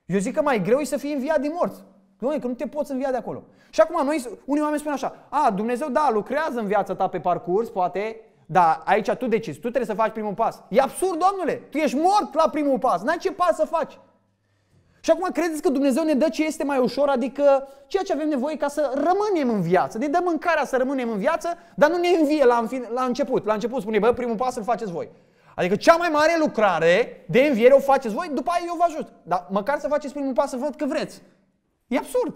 Eu zic că mai greu e să fii înviat din morți. Doamne, că nu te poți învia de acolo. Și acum, noi, unii oameni spun așa, a, Dumnezeu, da, lucrează în viața ta pe parcurs, poate, dar aici tu decizi, tu trebuie să faci primul pas. E absurd, domnule, tu ești mort la primul pas, n-ai ce pas să faci. Și acum credeți că Dumnezeu ne dă ce este mai ușor, adică ceea ce avem nevoie ca să rămânem în viață. Ne dă mâncarea să rămânem în viață, dar nu ne învie la, la început. La început spune, bă, primul pas îl faceți voi. Adică cea mai mare lucrare de înviere o faceți voi, după aia eu vă ajut. Dar măcar să faceți primul pas să văd că vreți. E absurd.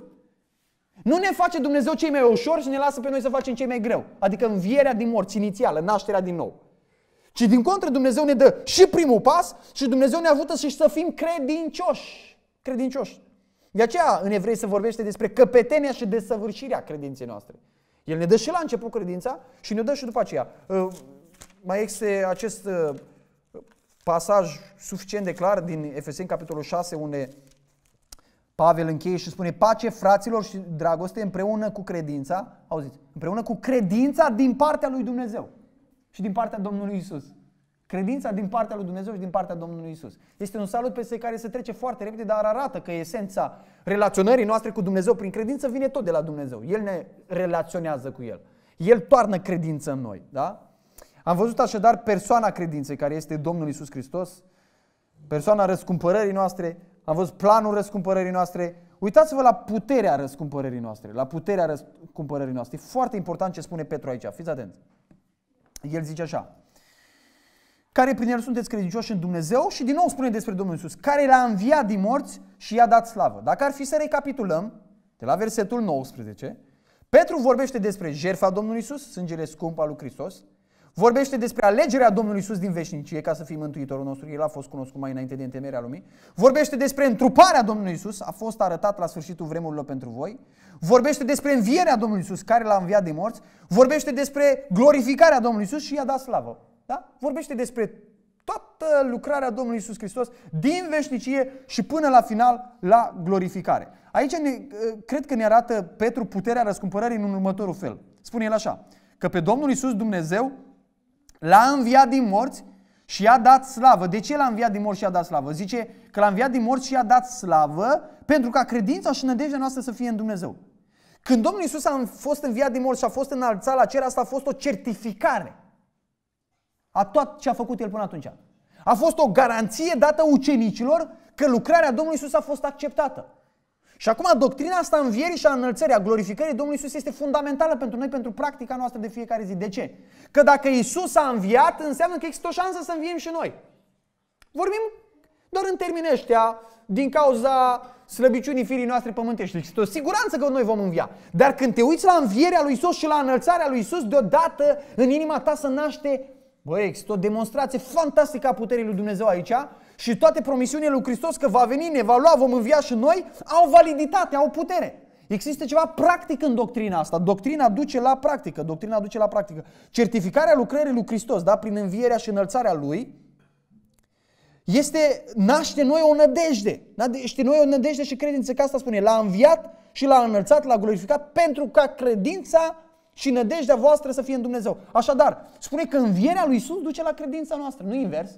Nu ne face Dumnezeu cei mai ușor și ne lasă pe noi să facem cei mai greu. Adică învierea din morți inițială, nașterea din nou. Ci din contră Dumnezeu ne dă și primul pas și Dumnezeu ne ajută și să fim credincioși credincioși. De aceea în Evrei se vorbește despre căpetenia și desăvârșirea credinței noastre. El ne dă și la început credința și ne dă și după aceea. Uh, mai este acest uh, pasaj suficient de clar din Efeseni capitolul 6 unde Pavel încheie și spune pace fraților și dragoste împreună cu credința, auziți, împreună cu credința din partea lui Dumnezeu și din partea Domnului Isus. Credința din partea lui Dumnezeu și din partea Domnului Isus. Este un salut peste care se trece foarte repede, dar arată că esența relaționării noastre cu Dumnezeu prin credință vine tot de la Dumnezeu. El ne relaționează cu El. El toarnă credință în noi. Da? Am văzut așadar persoana credinței care este Domnul Isus Hristos, persoana răscumpărării noastre, am văzut planul răscumpărării noastre, Uitați-vă la puterea răscumpărării noastre, la puterea răscumpărării noastre. E foarte important ce spune Petru aici, fiți atenți. El zice așa, care prin el sunteți credincioși în Dumnezeu și din nou spune despre Domnul Isus, care l-a înviat din morți și i-a dat slavă. Dacă ar fi să recapitulăm, de la versetul 19, Petru vorbește despre jertfa Domnului Isus, sângele scump al lui Hristos, vorbește despre alegerea Domnului Isus din veșnicie ca să fie mântuitorul nostru, el a fost cunoscut mai înainte de întemerea lumii, vorbește despre întruparea Domnului Isus, a fost arătat la sfârșitul vremurilor pentru voi, vorbește despre învierea Domnului Isus, care l-a înviat din morți, vorbește despre glorificarea Domnului Isus și i-a dat slavă. Da? Vorbește despre toată lucrarea Domnului Isus Hristos din veșnicie și până la final la glorificare. Aici ne, ă, cred că ne arată Petru puterea răscumpărării în următorul fel. Spune el așa, că pe Domnul Isus Dumnezeu l-a înviat din morți și i-a dat slavă. De ce l-a înviat din morți și i-a dat slavă? Zice că l-a înviat din morți și i-a dat slavă pentru ca credința și nădejdea noastră să fie în Dumnezeu. Când Domnul Isus a fost înviat din morți și a fost înalțat la cer, asta a fost o certificare a tot ce a făcut el până atunci. A fost o garanție dată ucenicilor că lucrarea Domnului Isus a fost acceptată. Și acum doctrina asta învierii și a înălțării, a glorificării Domnului Isus este fundamentală pentru noi, pentru practica noastră de fiecare zi. De ce? Că dacă Isus a înviat, înseamnă că există o șansă să înviem și noi. Vorbim doar în termini ăștia, din cauza slăbiciunii firii noastre pământești. Există deci o siguranță că noi vom învia. Dar când te uiți la învierea lui Isus și la înălțarea lui Isus, deodată în inima ta se naște Bă, există o demonstrație fantastică a puterii lui Dumnezeu aici și toate promisiunile lui Hristos că va veni, ne va lua, vom învia și noi, au validitate, au putere. Există ceva practic în doctrina asta. Doctrina duce la practică. Doctrina duce la practică. Certificarea lucrării lui Hristos, da, prin învierea și înălțarea lui, este, naște noi o nădejde. Da, naște noi o nădejde și credință, că asta spune. L-a înviat și l-a înălțat, l-a glorificat pentru ca credința și nădejdea voastră să fie în Dumnezeu. Așadar, spune că învierea lui Isus duce la credința noastră, nu invers.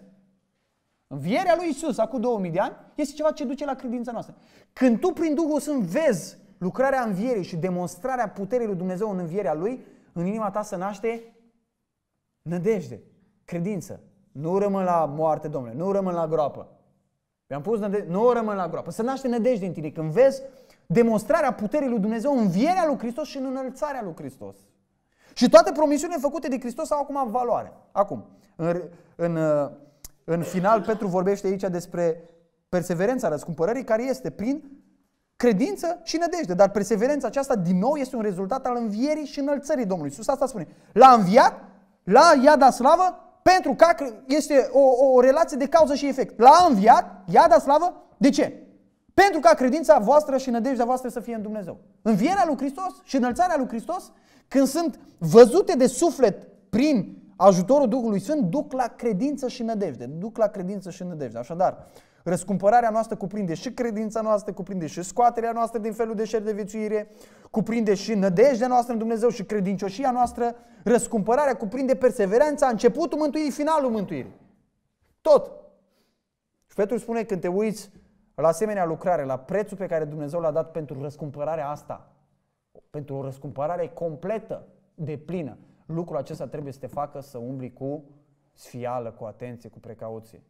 Învierea lui Isus acum 2000 de ani este ceva ce duce la credința noastră. Când tu prin Duhul Sfânt vezi lucrarea învierii și demonstrarea puterii lui Dumnezeu în învierea lui, în inima ta se naște nădejde, credință. Nu rămân la moarte, domnule, nu rămân la groapă. Mi-am pus nădejde, nu rămân la groapă. Se naște nădejde în tine când vezi demonstrarea puterii lui Dumnezeu, învierea lui Hristos și în înălțarea lui Hristos. Și toate promisiunile făcute de Hristos au acum valoare. Acum, în, în, uh, în final, Petru vorbește aici despre perseverența răscumpărării, care este prin credință și nădejde. Dar perseverența aceasta, din nou, este un rezultat al învierii și înălțării Domnului Iisus. Asta spune. L-a înviat, la da slavă, pentru că este o, o relație de cauză și efect. L-a înviat, da slavă, de ce? Pentru ca credința voastră și nădejdea voastră să fie în Dumnezeu. Învierea lui Hristos și înălțarea lui Hristos, când sunt văzute de suflet prin ajutorul Duhului Sfânt, duc la credință și nădejde. Duc la credință și nădejde. Așadar, Răscumpărarea noastră cuprinde și credința noastră, cuprinde și scoaterea noastră din felul de șer de viețuire, cuprinde și nădejdea noastră în Dumnezeu și credincioșia noastră. Răscumpărarea cuprinde perseverența, începutul mântuirii, finalul mântuirii. Tot. Și Petru spune, când te uiți la asemenea lucrare, la prețul pe care Dumnezeu l-a dat pentru răscumpărarea asta, pentru o răscumpărare completă, de plină, lucrul acesta trebuie să te facă să umbli cu sfială, cu atenție, cu precauție.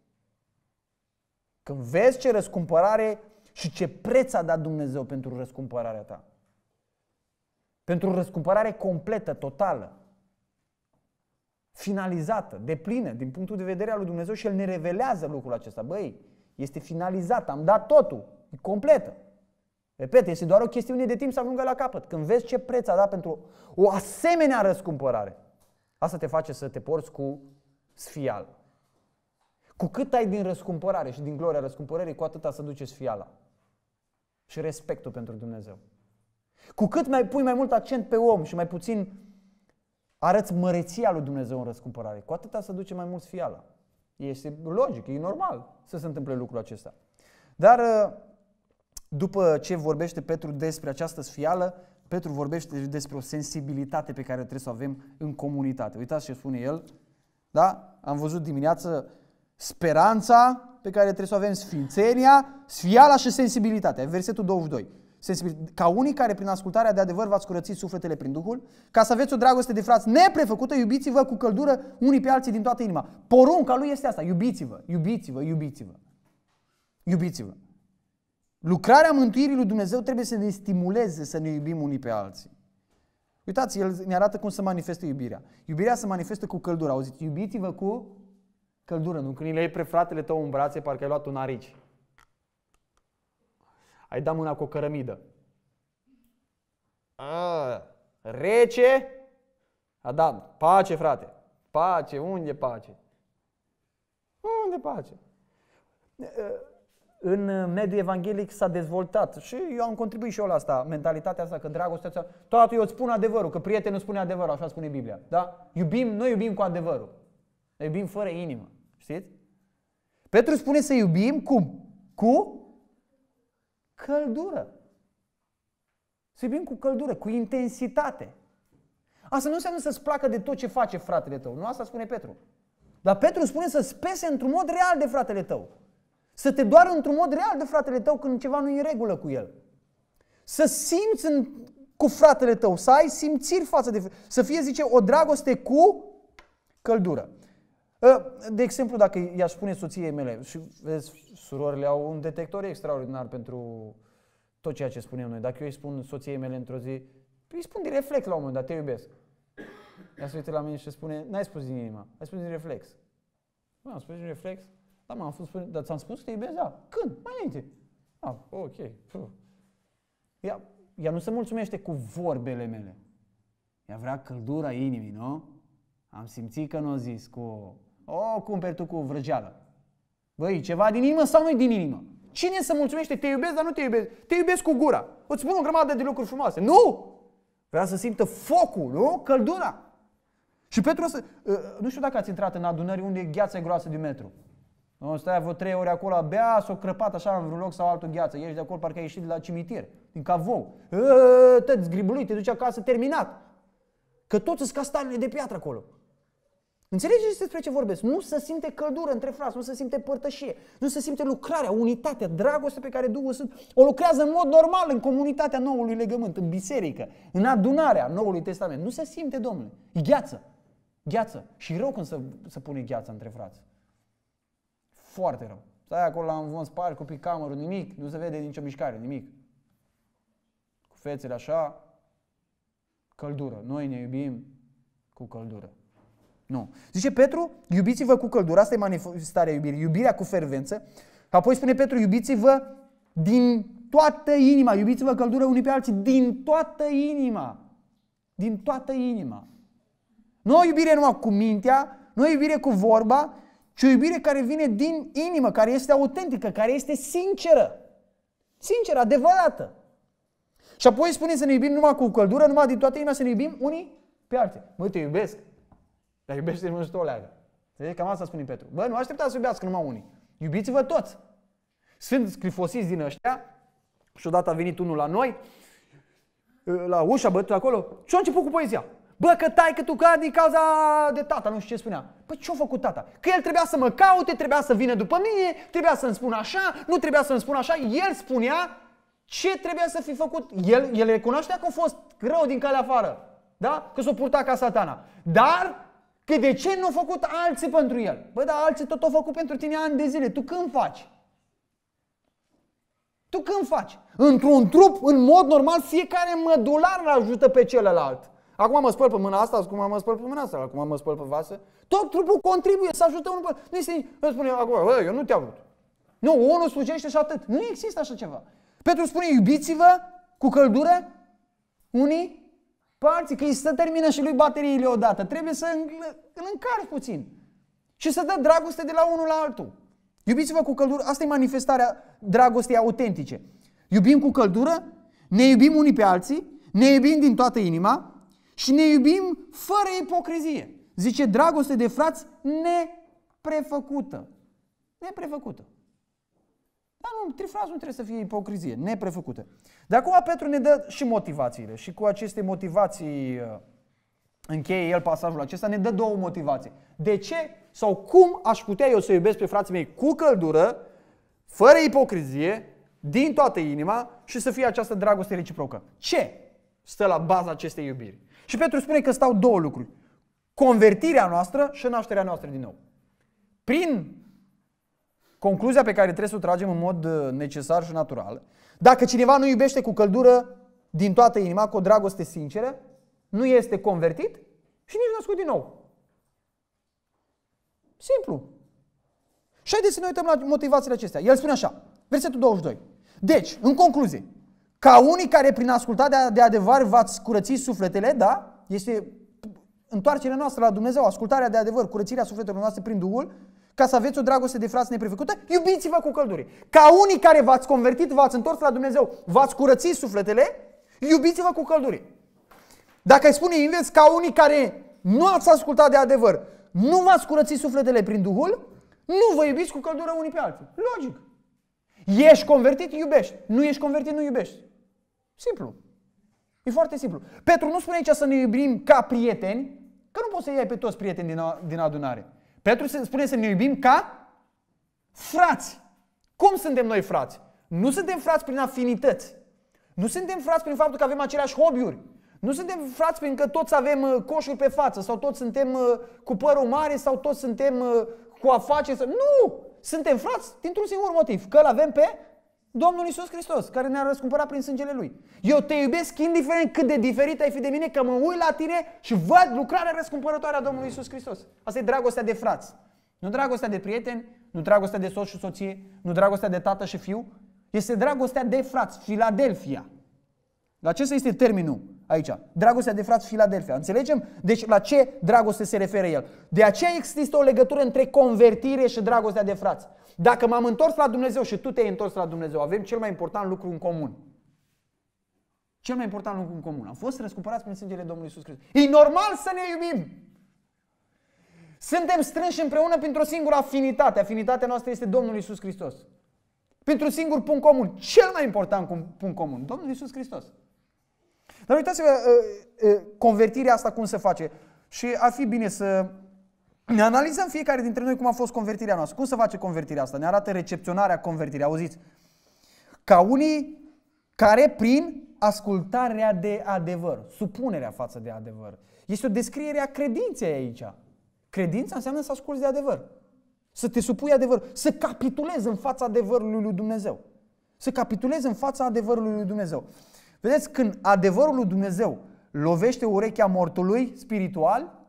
Când vezi ce răscumpărare și ce preț a dat Dumnezeu pentru răscumpărarea ta. Pentru răscumpărare completă, totală, finalizată, deplină, din punctul de vedere al lui Dumnezeu și El ne revelează lucrul acesta. Băi, este finalizată, am dat totul, e completă. Repet, este doar o chestiune de timp să ajungă la capăt. Când vezi ce preț a dat pentru o asemenea răscumpărare, asta te face să te porți cu sfială. Cu cât ai din răscumpărare și din gloria răscumpărării, cu atâta să duce sfiala și respectul pentru Dumnezeu. Cu cât mai pui mai mult accent pe om și mai puțin arăți măreția lui Dumnezeu în răscumpărare, cu atâta să duce mai mult sfiala. Este logic, e normal să se întâmple lucrul acesta. Dar uh, după ce vorbește Petru despre această sfială, Petru vorbește despre o sensibilitate pe care trebuie să o avem în comunitate. Uitați ce spune el. Da? Am văzut dimineață speranța pe care trebuie să o avem, sfințenia, sfiala și sensibilitatea. Versetul 22 ca unii care prin ascultarea de adevăr v-ați curățit sufletele prin Duhul, ca să aveți o dragoste de frați neprefăcută, iubiți-vă cu căldură unii pe alții din toată inima. Porunca lui este asta, iubiți-vă, iubiți-vă, iubiți-vă. Iubiți-vă. Lucrarea mântuirii lui Dumnezeu trebuie să ne stimuleze să ne iubim unii pe alții. Uitați, el ne arată cum se manifestă iubirea. Iubirea se manifestă cu căldură. Auziți, iubiți-vă cu căldură. Nu când îi iei pe fratele tău în brațe, parcă ai luat un arici ai dat mâna cu o cărămidă. A, rece? A dat. Pace, frate. Pace. Unde pace? Unde pace? În mediul evanghelic s-a dezvoltat și eu am contribuit și eu la asta, mentalitatea asta, că dragostea asta, toată eu îți spun adevărul, că prietenul spune adevărul, așa spune Biblia. Da? Iubim, noi iubim cu adevărul. Noi iubim fără inimă. Știți? Petru spune să iubim cum? Cu căldură. Să iubim cu căldură, cu intensitate. Asta nu înseamnă să-ți placă de tot ce face fratele tău. Nu asta spune Petru. Dar Petru spune să spese într-un mod real de fratele tău. Să te doară într-un mod real de fratele tău când ceva nu e în regulă cu el. Să simți în, cu fratele tău, să ai simțiri față de... Să fie, zice, o dragoste cu căldură. Ă, de exemplu, dacă i-aș spune soției mele, și vezi, surorile au un detector extraordinar pentru tot ceea ce spunem noi. Dacă eu îi spun soției mele într-o zi, păi îi spun din reflex la un moment dat, te iubesc. Ea se uită la mine și spune, n-ai spus din inima, ai spus din reflex. Nu, am spus din reflex. Da, m-am spus, dar ți-am spus că te iubesc? Da. Când? Mai înainte. Ah, ok. Ea, ea nu se mulțumește cu vorbele mele. Ea vrea căldura inimii, nu? Am simțit că nu n-o zis cu o cumperi tu cu vrăjeală. Băi, ceva din inimă sau nu din inimă? Cine să mulțumește? Te iubesc, dar nu te iubesc. Te iubesc cu gura. Îți spun o grămadă de lucruri frumoase. Nu! Vrea să simtă focul, nu? Căldura. Și Petru, să, ă, nu știu dacă ați intrat în adunări unde gheața groasă de metru. Nu, stai vreo trei ore acolo, abia s-o crăpat așa în vreun loc sau altul gheață. Ești de acolo, parcă ai ieșit de la cimitir, din cavou. Ă, Tăi, zgribului, te duci acasă, terminat. Că toți sunt castanele de piatră acolo. Înțelegeți despre ce vorbesc? Nu se simte căldură între frați, nu se simte părtășie, nu se simte lucrarea, unitatea, dragostea pe care Duhul Sfânt o lucrează în mod normal în comunitatea noului legământ, în biserică, în adunarea noului testament. Nu se simte, domnule. E gheață. Gheață. Și rău când se, se pune gheață între frați. Foarte rău. Stai acolo la un spar cu picamărul, nimic, nu se vede nicio mișcare, nimic. Cu fețele așa, căldură. Noi ne iubim cu căldură. Nu. Zice Petru, iubiți-vă cu căldură, asta e manifestarea iubirii, iubirea cu fervență. Apoi spune Petru, iubiți-vă din toată inima, iubiți-vă căldură unii pe alții, din toată inima. Din toată inima. Nu o iubire numai cu mintea, nu o iubire cu vorba, ci o iubire care vine din inimă, care este autentică, care este sinceră. Sinceră, adevărată. Și apoi spune să ne iubim numai cu căldură, numai din toată inima să ne iubim unii pe alții. Mă, te iubesc. Dar iubește în o leagă. Înțelegeți? Cam asta spune Petru. Bă, nu așteptați să iubească numai unii. Iubiți-vă toți. Sunt scrifosiți din ăștia și odată a venit unul la noi, la ușa bătut acolo și a început cu poezia. Bă, că tai că tu ca din cauza de tata, nu știu ce spunea. Păi ce-a făcut tata? Că el trebuia să mă caute, trebuia să vină după mine, trebuia să-mi spun așa, nu trebuia să-mi spun așa. El spunea ce trebuia să fi făcut. El, el recunoaștea că a fost rău din calea afară. Da? Că s-a purtat ca satana. Dar Că de ce nu au făcut alții pentru el? Bă, dar alții tot au făcut pentru tine ani de zile. Tu când faci? Tu când faci? Într-un trup, în mod normal, fiecare mădular îl ajută pe celălalt. Acum mă spăl pe mâna asta, acum mă spăl pe mâna asta, acum mă spăl pe vasă. Tot trupul contribuie să ajute unul pe Nu este eu spune acum, bă, eu nu te-am vrut. Nu, unul slujește și atât. Nu există așa ceva. Petru spune, iubiți-vă cu căldură unii Parții, că îi să termină și lui bateriile odată. Trebuie să îl încarci puțin. Și să dă dragoste de la unul la altul. Iubiți-vă cu căldură. Asta e manifestarea dragostei autentice. Iubim cu căldură, ne iubim unii pe alții, ne iubim din toată inima și ne iubim fără ipocrizie. Zice dragoste de frați neprefăcută. Neprefăcută. Dar nu, trifrazul nu trebuie să fie ipocrizie, neprefăcută. De acum Petru ne dă și motivațiile și cu aceste motivații uh, încheie el pasajul acesta, ne dă două motivații. De ce sau cum aș putea eu să iubesc pe frații mei cu căldură, fără ipocrizie, din toată inima și să fie această dragoste reciprocă. Ce stă la baza acestei iubiri? Și Petru spune că stau două lucruri. Convertirea noastră și nașterea noastră din nou. Prin Concluzia pe care trebuie să o tragem în mod uh, necesar și natural, dacă cineva nu iubește cu căldură din toată inima, cu o dragoste sinceră, nu este convertit și nici născut din nou. Simplu. Și haideți să ne uităm la motivațiile acestea. El spune așa, versetul 22. Deci, în concluzie, ca unii care prin ascultarea de adevăr v-ați curățit sufletele, da? Este întoarcerea noastră la Dumnezeu, ascultarea de adevăr, curățirea sufletelor noastre prin Duhul, ca să aveți o dragoste de frați neprefăcută, iubiți-vă cu căldure. Ca unii care v-ați convertit, v-ați întors la Dumnezeu, v-ați curățit sufletele, iubiți-vă cu căldure. Dacă îi spune invers, ca unii care nu ați ascultat de adevăr, nu v-ați curățit sufletele prin Duhul, nu vă iubiți cu căldură unii pe alții. Logic. Ești convertit, iubești. Nu ești convertit, nu iubești. Simplu. E foarte simplu. Petru nu spune aici să ne iubim ca prieteni, că nu poți să iei pe toți prieteni din adunare. Petru spune să ne iubim ca frați. Cum suntem noi frați? Nu suntem frați prin afinități. Nu suntem frați prin faptul că avem aceleași hobby-uri. Nu suntem frați prin că toți avem uh, coșuri pe față sau toți suntem uh, cu părul mare sau toți suntem uh, cu afaceri. Nu! Suntem frați dintr-un singur motiv, că îl avem pe Domnul Isus Hristos, care ne-a răscumpărat prin sângele Lui. Eu te iubesc indiferent cât de diferit ai fi de mine, că mă uit la tine și văd lucrarea răscumpărătoare a Domnului Isus Hristos. Asta e dragostea de frați. Nu dragostea de prieteni, nu dragostea de soț și soție, nu dragostea de tată și fiu. Este dragostea de frați, Filadelfia. Acesta este terminul aici. Dragostea de frați Filadelfia. Înțelegem? Deci la ce dragoste se referă el? De aceea există o legătură între convertire și dragostea de frați. Dacă m-am întors la Dumnezeu și tu te-ai întors la Dumnezeu, avem cel mai important lucru în comun. Cel mai important lucru în comun. Am fost răscumpărați prin sângele Domnului Isus Hristos. E normal să ne iubim. Suntem strânși împreună printr-o singură afinitate. Afinitatea noastră este Domnul Isus Hristos. Pentru un singur punct comun. Cel mai important punct comun. Domnul Isus Hristos. Dar uitați-vă, uh, uh, convertirea asta cum se face. Și ar fi bine să ne analizăm fiecare dintre noi cum a fost convertirea noastră. Cum se face convertirea asta? Ne arată recepționarea convertirii. Auziți? Ca unii care prin ascultarea de adevăr, supunerea față de adevăr. Este o descriere a credinței aici. Credința înseamnă să asculți de adevăr. Să te supui adevăr, să capitulezi în fața adevărului lui Dumnezeu. Să capitulezi în fața adevărului lui Dumnezeu. Vedeți, când adevărul lui Dumnezeu lovește urechea mortului spiritual,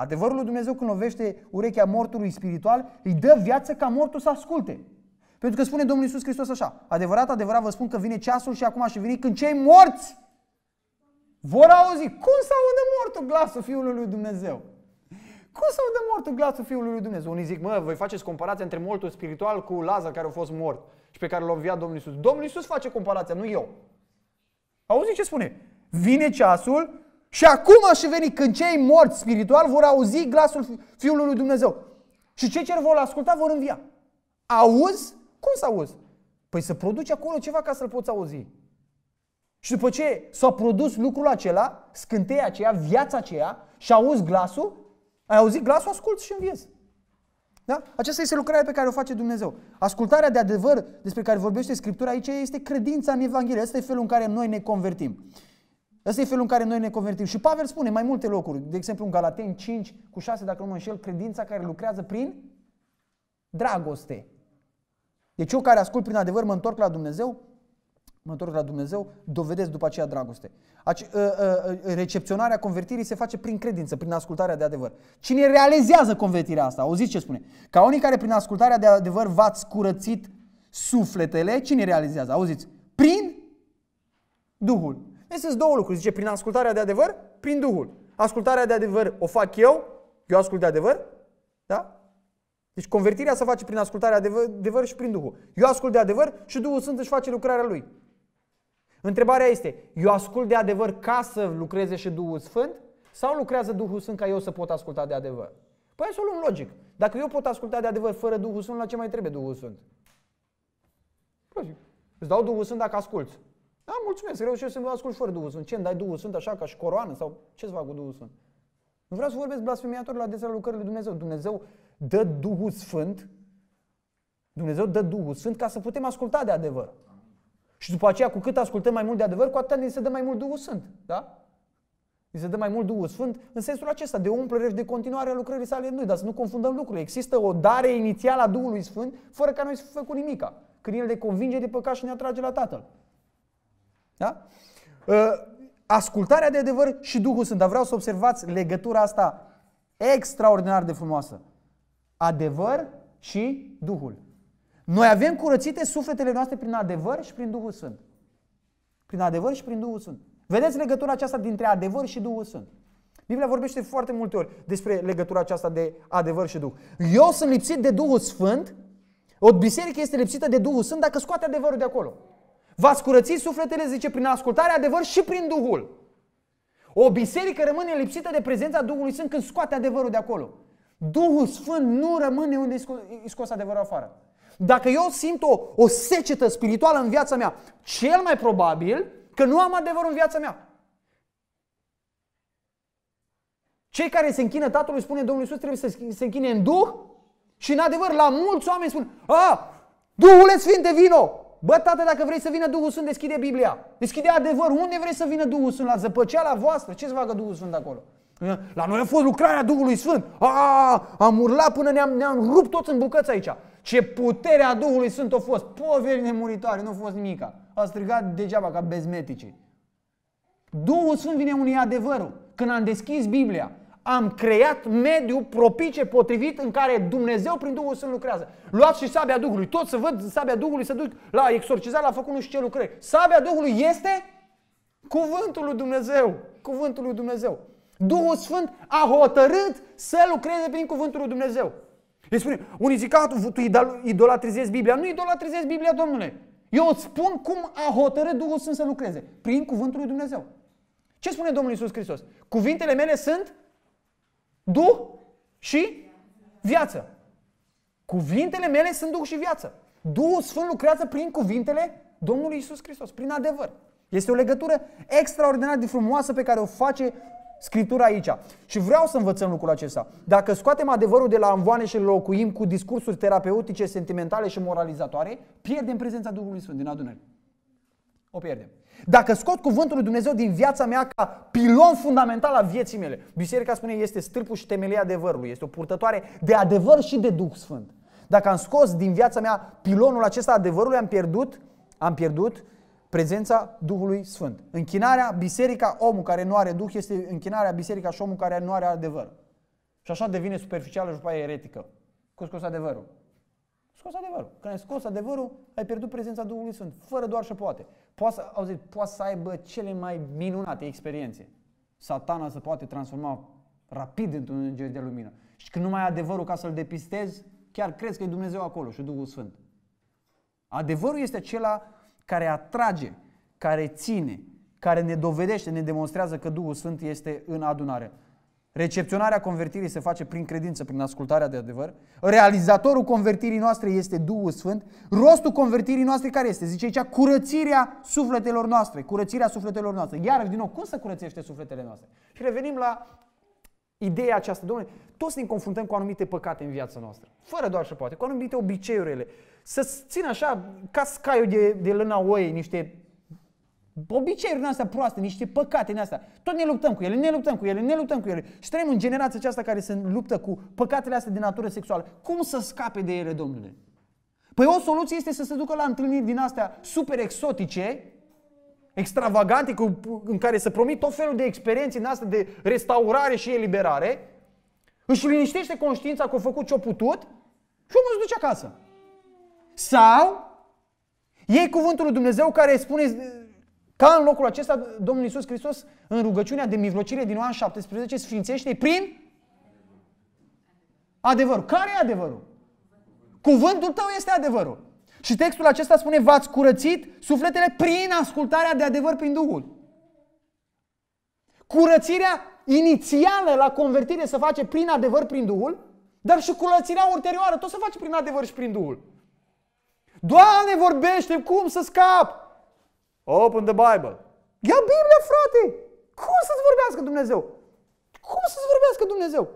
Adevărul lui Dumnezeu când lovește urechea mortului spiritual, îi dă viață ca mortul să asculte. Pentru că spune Domnul Iisus Hristos așa, adevărat, adevărat vă spun că vine ceasul și acum și veni când cei morți vor auzi. Cum să audă mortul glasul Fiului lui Dumnezeu? Cum să audă mortul glasul Fiului lui Dumnezeu? Unii zic, mă, voi faceți comparația între mortul spiritual cu Lazar care a fost mort și pe care l-a înviat Domnul Iisus. Domnul Iisus face comparația, nu eu. Auzi ce spune? Vine ceasul și acum aș veni când cei morți spiritual vor auzi glasul Fiului lui Dumnezeu. Și cei ce vor asculta vor învia. Auzi? Cum să auzi? Păi să produci acolo ceva ca să-l poți auzi. Și după ce s-a produs lucrul acela, scânteia aceea, viața aceea și auzi glasul, ai auzit glasul, asculți și înviezi. Da? Aceasta este lucrarea pe care o face Dumnezeu. Ascultarea de adevăr despre care vorbește Scriptura aici este credința în Evanghelie. Asta e felul în care noi ne convertim. Asta e felul în care noi ne convertim. Și Pavel spune mai multe locuri. De exemplu, în Galaten 5 cu 6, dacă nu mă înșel, credința care lucrează prin dragoste. Deci eu care ascult prin adevăr mă întorc la Dumnezeu, mă întorc la Dumnezeu, dovedesc după aceea dragoste. Ace- a, a, a, recepționarea convertirii se face prin credință, prin ascultarea de adevăr. Cine realizează convertirea asta? auzi ce spune? Ca unii care prin ascultarea de adevăr v-ați curățit sufletele, cine realizează? Auziți? Prin Duhul. Deci sunt două lucruri. Zice, prin ascultarea de adevăr, prin Duhul. Ascultarea de adevăr o fac eu, eu ascult de adevăr, da? Deci convertirea se face prin ascultarea de adevăr și prin Duhul. Eu ascult de adevăr și Duhul Sfânt își face lucrarea lui. Întrebarea este, eu ascult de adevăr ca să lucreze și Duhul Sfânt sau lucrează Duhul Sfânt ca eu să pot asculta de adevăr? Păi să o luăm logic. Dacă eu pot asculta de adevăr fără Duhul Sfânt, la ce mai trebuie Duhul Sfânt? Logic. Îți dau Duhul Sfânt dacă asculți. Da, mulțumesc, reușesc să mi ascult fără Duhul Sfânt. Ce îmi dai Duhul Sfânt așa ca și coroană sau ce să fac cu Duhul Sfânt? Nu vreau să vorbesc blasfemiator la adresa lucrării lui Dumnezeu. Dumnezeu dă Duhul Sfânt, Dumnezeu dă Duhul Sfânt ca să putem asculta de adevăr. Și după aceea, cu cât ascultăm mai mult de adevăr, cu atât ni se dă mai mult Duhul Sfânt. Da? Ni se dă mai mult Duhul Sfânt în sensul acesta de umplere și de continuare a lucrării sale în noi, dar să nu confundăm lucrurile. Există o dare inițială a Duhului Sfânt fără ca noi să facem nimica, când El ne convinge de păcat și ne atrage la Tatăl. Da? Ă, ascultarea de adevăr și Duhul Sfânt. Dar vreau să observați legătura asta extraordinar de frumoasă. Adevăr și Duhul. Noi avem curățite sufletele noastre prin adevăr și prin Duhul Sfânt. Prin adevăr și prin Duhul Sfânt. Vedeți legătura aceasta dintre adevăr și Duhul Sfânt. Biblia vorbește foarte multe ori despre legătura aceasta de adevăr și Duh. Eu sunt lipsit de Duhul Sfânt, o biserică este lipsită de Duhul Sfânt dacă scoate adevărul de acolo v-ați curățit sufletele, zice, prin ascultarea adevăr și prin Duhul. O biserică rămâne lipsită de prezența Duhului Sfânt când scoate adevărul de acolo. Duhul Sfânt nu rămâne unde e scos adevărul afară. Dacă eu simt o, o secetă spirituală în viața mea, cel mai probabil că nu am adevărul în viața mea. Cei care se închină Tatălui, spune Domnul Iisus, trebuie să se închine în Duh și în adevăr. La mulți oameni spun, a, Duhule Sfinte, vino! Bă, tată, dacă vrei să vină Duhul Sfânt, deschide Biblia. Deschide adevărul. Unde vrei să vină Duhul Sfânt? La zăpăceala voastră? Ce să facă Duhul Sfânt acolo? La noi a fost lucrarea Duhului Sfânt. A, am urlat până ne-am, ne-am rupt toți în bucăți aici. Ce putere a Duhului Sfânt a fost. Poveri nemuritoare, nu a fost nimica. A strigat degeaba ca bezmeticii. Duhul Sfânt vine unui adevărul. Când am deschis Biblia, am creat mediu propice, potrivit, în care Dumnezeu prin Duhul Sfânt lucrează. Luați și sabia Duhului. Tot să văd sabia Duhului să duc la exorcizare, la făcut nu știu ce lucrări. Sabia Duhului este cuvântul lui Dumnezeu. Cuvântul lui Dumnezeu. Duhul Sfânt a hotărât să lucreze prin cuvântul lui Dumnezeu. Îi spune, unii zic, tu idolatrizezi Biblia. Nu idolatrizezi Biblia, domnule. Eu îți spun cum a hotărât Duhul Sfânt să lucreze. Prin cuvântul lui Dumnezeu. Ce spune Domnul Isus Hristos? Cuvintele mele sunt Duh și viață. Cuvintele mele sunt Duh și viață. Duhul Sfânt lucrează prin cuvintele Domnului Isus Hristos, prin adevăr. Este o legătură extraordinar de frumoasă pe care o face Scriptura aici. Și vreau să învățăm lucrul acesta. Dacă scoatem adevărul de la amvoane și îl locuim cu discursuri terapeutice, sentimentale și moralizatoare, pierdem prezența Duhului Sfânt din adunări. O pierdem. Dacă scot cuvântul lui Dumnezeu din viața mea ca pilon fundamental a vieții mele, biserica spune este stâlpul și temelia adevărului, este o purtătoare de adevăr și de Duh Sfânt. Dacă am scos din viața mea pilonul acesta adevărului, am pierdut, am pierdut prezența Duhului Sfânt. Închinarea, biserica, omul care nu are Duh este închinarea, biserica și omul care nu are adevăr. Și așa devine superficială și după aia eretică. Cu scos adevărul. Scos adevărul. Când ai scos adevărul, ai pierdut prezența Duhului Sfânt. Fără doar și poate. Poate să, auzi, poate să aibă cele mai minunate experiențe. Satana se poate transforma rapid într-un înger de lumină. Și când nu mai ai adevărul ca să-l depistezi, chiar crezi că e Dumnezeu acolo și Duhul Sfânt. Adevărul este acela care atrage, care ține, care ne dovedește, ne demonstrează că Duhul Sfânt este în adunare. Recepționarea convertirii se face prin credință, prin ascultarea de adevăr. Realizatorul convertirii noastre este Duhul Sfânt. Rostul convertirii noastre care este? Zice aici curățirea sufletelor noastre. Curățirea sufletelor noastre. Iar din nou, cum să curățește sufletele noastre? Și revenim la ideea aceasta. Domnule, toți ne confruntăm cu anumite păcate în viața noastră. Fără doar și poate, cu anumite obiceiurile. Să țin așa, ca scaiul de, de lână oei, niște obiceiuri astea proaste, niște păcate astea. Tot ne luptăm cu ele, ne luptăm cu ele, ne luptăm cu ele. Și trăim în generația aceasta care se luptă cu păcatele astea de natură sexuală. Cum să scape de ele, domnule? Păi o soluție este să se ducă la întâlniri din astea super exotice, extravagante, cu, în care să promit tot felul de experiențe din astea de restaurare și eliberare, își liniștește conștiința că a făcut ce-a putut și omul se duce acasă. Sau iei cuvântul lui Dumnezeu care spune ca în locul acesta, Domnul Iisus Hristos, în rugăciunea de mijlocire din Ioan 17, sfințește prin adevărul. Care e adevărul? Cuvântul tău este adevărul. Și textul acesta spune, v-ați curățit sufletele prin ascultarea de adevăr prin Duhul. Curățirea inițială la convertire se face prin adevăr prin Duhul, dar și curățirea ulterioară tot se face prin adevăr și prin Duhul. Doamne, vorbește, cum să scap? Open the Bible. Ia Biblia, frate! Cum să-ți vorbească Dumnezeu? Cum să-ți vorbească Dumnezeu?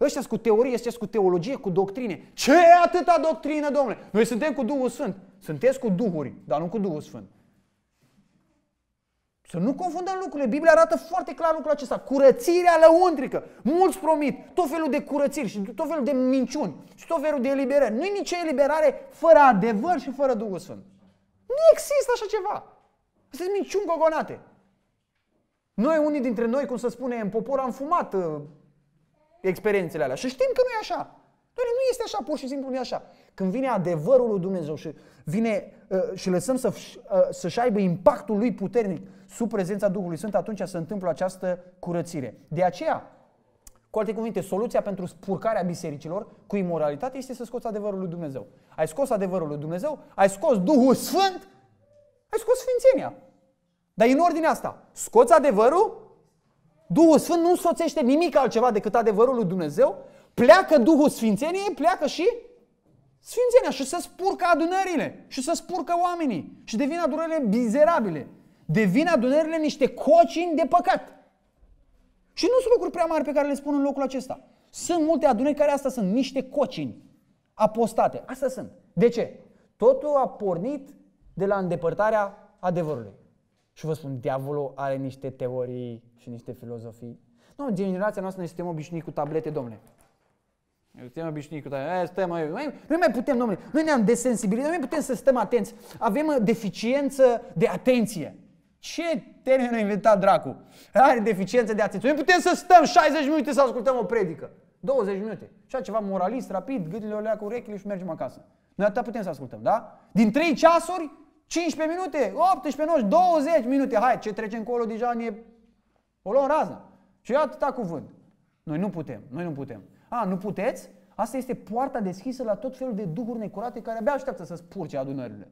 Ăștia cu teorie, ăștia cu teologie, cu doctrine. Ce e atâta doctrină, domnule? Noi suntem cu Duhul Sfânt. Sunteți cu Duhuri, dar nu cu Duhul Sfânt. Să nu confundăm lucrurile. Biblia arată foarte clar lucrul acesta. Curățirea lăuntrică. Mulți promit tot felul de curățiri și tot felul de minciuni și tot felul de eliberare. Nu e nicio eliberare fără adevăr și fără Duhul Sfânt. Nu există așa ceva. Sunt minciuni gogonate. Noi, unii dintre noi, cum să spune, în popor am fumat uh, experiențele alea și știm că nu e așa. Doamne, nu este așa, pur și simplu nu e așa. Când vine adevărul lui Dumnezeu și, vine, uh, și lăsăm să, uh, să-și aibă impactul lui puternic sub prezența Duhului Sfânt, atunci se întâmplă această curățire. De aceea, cu alte cuvinte, soluția pentru spurcarea bisericilor cu imoralitate este să scoți adevărul lui Dumnezeu. Ai scos adevărul lui Dumnezeu, ai scos Duhul Sfânt, ai scos Sfințenia. Dar e în ordinea asta. Scoți adevărul, Duhul Sfânt nu însoțește nimic altceva decât adevărul lui Dumnezeu, pleacă Duhul Sfințeniei, pleacă și Sfințenia și se spurcă adunările și se spurcă oamenii și devin adunările mizerabile. Devin adunările niște cocini de păcat. Și nu sunt lucruri prea mari pe care le spun în locul acesta. Sunt multe adunări care asta sunt niște cocini apostate. Asta sunt. De ce? Totul a pornit de la îndepărtarea adevărului. Și vă spun, diavolul are niște teorii și niște filozofii. Nu, generația noastră noi suntem obișnuiți cu tablete, domnule. Ne suntem obișnuiți cu tablete. Stăm, mai, noi, noi mai putem, domnule, noi ne-am desensibilizat, noi putem să stăm atenți. Avem uh, deficiență de atenție. Ce termen a inventat dracu? Are deficiență de atenție. Noi putem să stăm 60 minute să ascultăm o predică. 20 minute. Și ceva moralist, rapid, gâtile o lea cu urechile și mergem acasă. Noi atâta putem să ascultăm, da? Din 3 ceasuri, 15 minute, 18, 19, 20 minute. Hai, ce trece încolo deja ne o luăm raznă. Și eu atâta cuvânt. Noi nu putem, noi nu putem. A, nu puteți? Asta este poarta deschisă la tot felul de duhuri necurate care abia așteaptă să spurce adunările.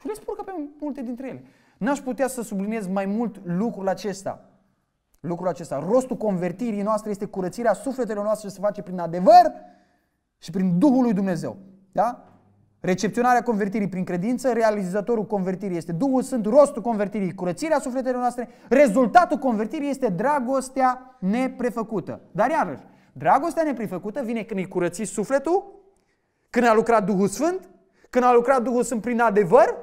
Și le spurcă pe multe dintre ele. N-aș putea să subliniez mai mult lucrul acesta. Lucrul acesta. Rostul convertirii noastre este curățirea sufletelor noastre să se face prin adevăr și prin Duhul lui Dumnezeu. Da? Recepționarea convertirii prin credință, realizatorul convertirii este Duhul Sfânt, rostul convertirii, curățirea sufletelor noastre, rezultatul convertirii este dragostea neprefăcută. Dar iarăși, dragostea neprefăcută vine când îi curăți sufletul, când a lucrat Duhul Sfânt, când a lucrat Duhul Sfânt prin adevăr,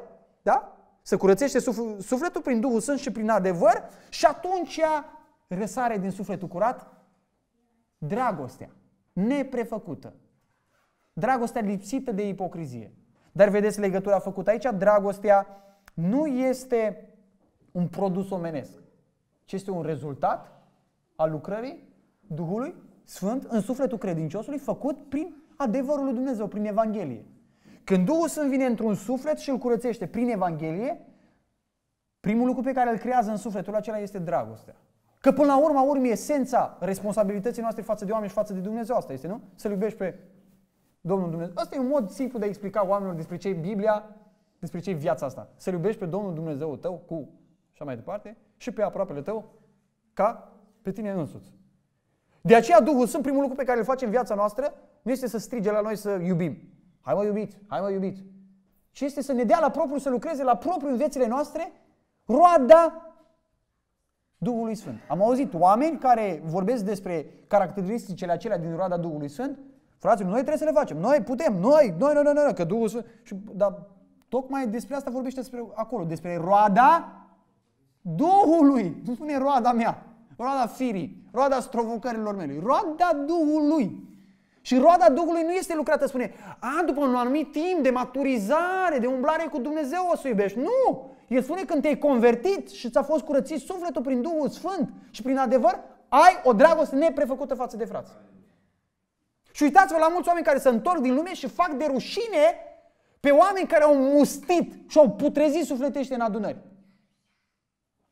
da? se curățește sufletul prin Duhul Sfânt și prin adevăr și atunci răsare din sufletul curat dragostea, neprefăcută. Dragostea lipsită de ipocrizie. Dar vedeți legătura făcută aici, dragostea nu este un produs omenesc, ci este un rezultat al lucrării Duhului Sfânt în sufletul credinciosului făcut prin adevărul lui Dumnezeu, prin Evanghelie. Când Duhul Sfânt vine într-un suflet și îl curățește prin Evanghelie, primul lucru pe care îl creează în sufletul acela este dragostea. Că până la urma urmei esența responsabilității noastre față de oameni și față de Dumnezeu asta este, nu? să iubești pe Domnul Dumnezeu. Asta e un mod simplu de a explica oamenilor despre ce e Biblia, despre ce e viața asta. să iubești pe Domnul Dumnezeu tău cu și mai departe și pe aproapele tău ca pe tine însuți. De aceea Duhul Sfânt, primul lucru pe care îl face în viața noastră, nu este să strige la noi să iubim. Hai mă iubit, hai mă iubit. ce este să ne dea la propriu să lucreze la propriu în viețile noastre roada Duhului Sfânt. Am auzit oameni care vorbesc despre caracteristicile acelea din roada Duhului Sfânt. Frații, noi trebuie să le facem. Noi putem, noi, noi, noi, noi, noi că Duhul Sfânt. Și, dar tocmai despre asta vorbește despre, acolo, despre roada Duhului. Nu spune roada mea, roada firii, roada strovocărilor mele, roada Duhului. Și roada Duhului nu este lucrată, spune, a, după un anumit timp de maturizare, de umblare cu Dumnezeu o să iubești. Nu! El spune când te-ai convertit și ți-a fost curățit sufletul prin Duhul Sfânt și prin adevăr, ai o dragoste neprefăcută față de frați. Și uitați-vă la mulți oameni care se întorc din lume și fac de rușine pe oameni care au mustit și au putrezit sufletește în adunări.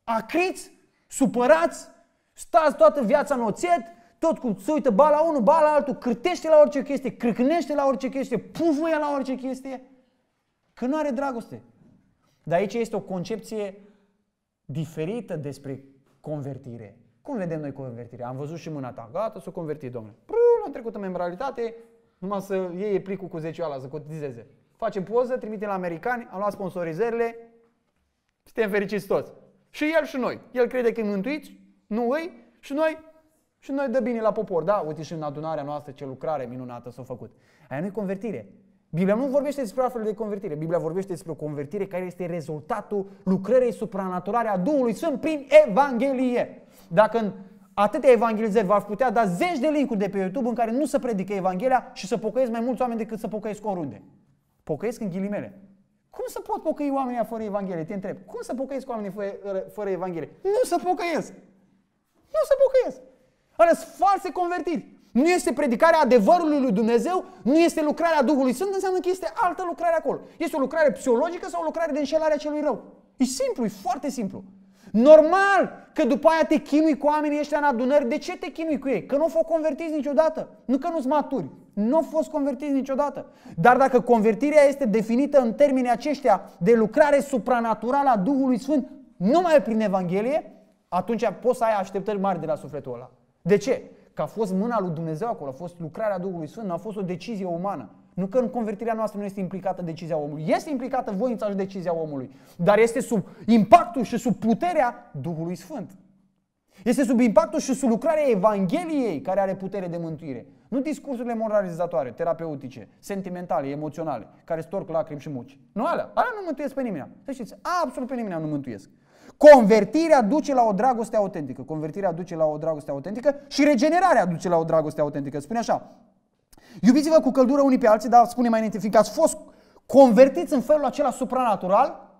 Acriți, supărați, stați toată viața în oțet, tot cum se uită ba la unul, ba la altul, cârtește la orice chestie, crâcnește la orice chestie, pufuie la orice chestie, că nu are dragoste. Dar aici este o concepție diferită despre convertire. Cum vedem noi convertirea? Am văzut și mâna ta, gata, s-a o convertit, domnule. Prun, am trecut în membralitate, numai să iei plicul cu 10 ala, să cotizeze. Facem poză, trimite la americani, am luat sponsorizările, suntem fericiți toți. Și el și noi. El crede că e mântuit, nu îi, și noi și noi dă bine la popor. Da, uite și în adunarea noastră ce lucrare minunată s-a făcut. Aia nu e convertire. Biblia nu vorbește despre astfel de convertire. Biblia vorbește despre o convertire care este rezultatul lucrării supranaturale a Duhului Sfânt prin Evanghelie. Dacă în atâtea evanghelizări v-ar putea da zeci de linkuri de pe YouTube în care nu se predică Evanghelia și să pocăiesc mai mulți oameni decât să pocăiesc oriunde. Pocăiesc în ghilimele. Cum să pot pocăi oamenii fără Evanghelie? Te întreb. Cum să pocăiesc oamenii fără, fără Evanghelie? Nu să pocăiesc! Nu să pocăiesc! Alea sunt false convertiri. Nu este predicarea adevărului lui Dumnezeu, nu este lucrarea Duhului Sfânt, înseamnă că este altă lucrare acolo. Este o lucrare psihologică sau o lucrare de înșelare a celui rău. E simplu, e foarte simplu. Normal că după aia te chinui cu oamenii ăștia în adunări. De ce te chinui cu ei? Că nu au fost convertiți niciodată. Nu că nu-s maturi. Nu au fost convertiți niciodată. Dar dacă convertirea este definită în termenii aceștia de lucrare supranaturală a Duhului Sfânt, numai prin Evanghelie, atunci poți să ai așteptări mari de la sufletul ăla. De ce? Că a fost mâna lui Dumnezeu acolo, a fost lucrarea Duhului Sfânt, nu a fost o decizie umană. Nu că în convertirea noastră nu este implicată decizia omului. Este implicată voința și decizia omului, dar este sub impactul și sub puterea Duhului Sfânt. Este sub impactul și sub lucrarea Evangheliei care are putere de mântuire. Nu discursurile moralizatoare, terapeutice, sentimentale, emoționale, care storc lacrimi și muci. Nu alea. Alea nu mântuiesc pe nimeni. Să știți, absolut pe nimeni nu mântuiesc. Convertirea duce la o dragoste autentică. Convertirea duce la o dragoste autentică și regenerarea duce la o dragoste autentică. Spune așa, iubiți-vă cu căldură unii pe alții, dar spune mai înainte, fiindcă ați fost convertiți în felul acela supranatural,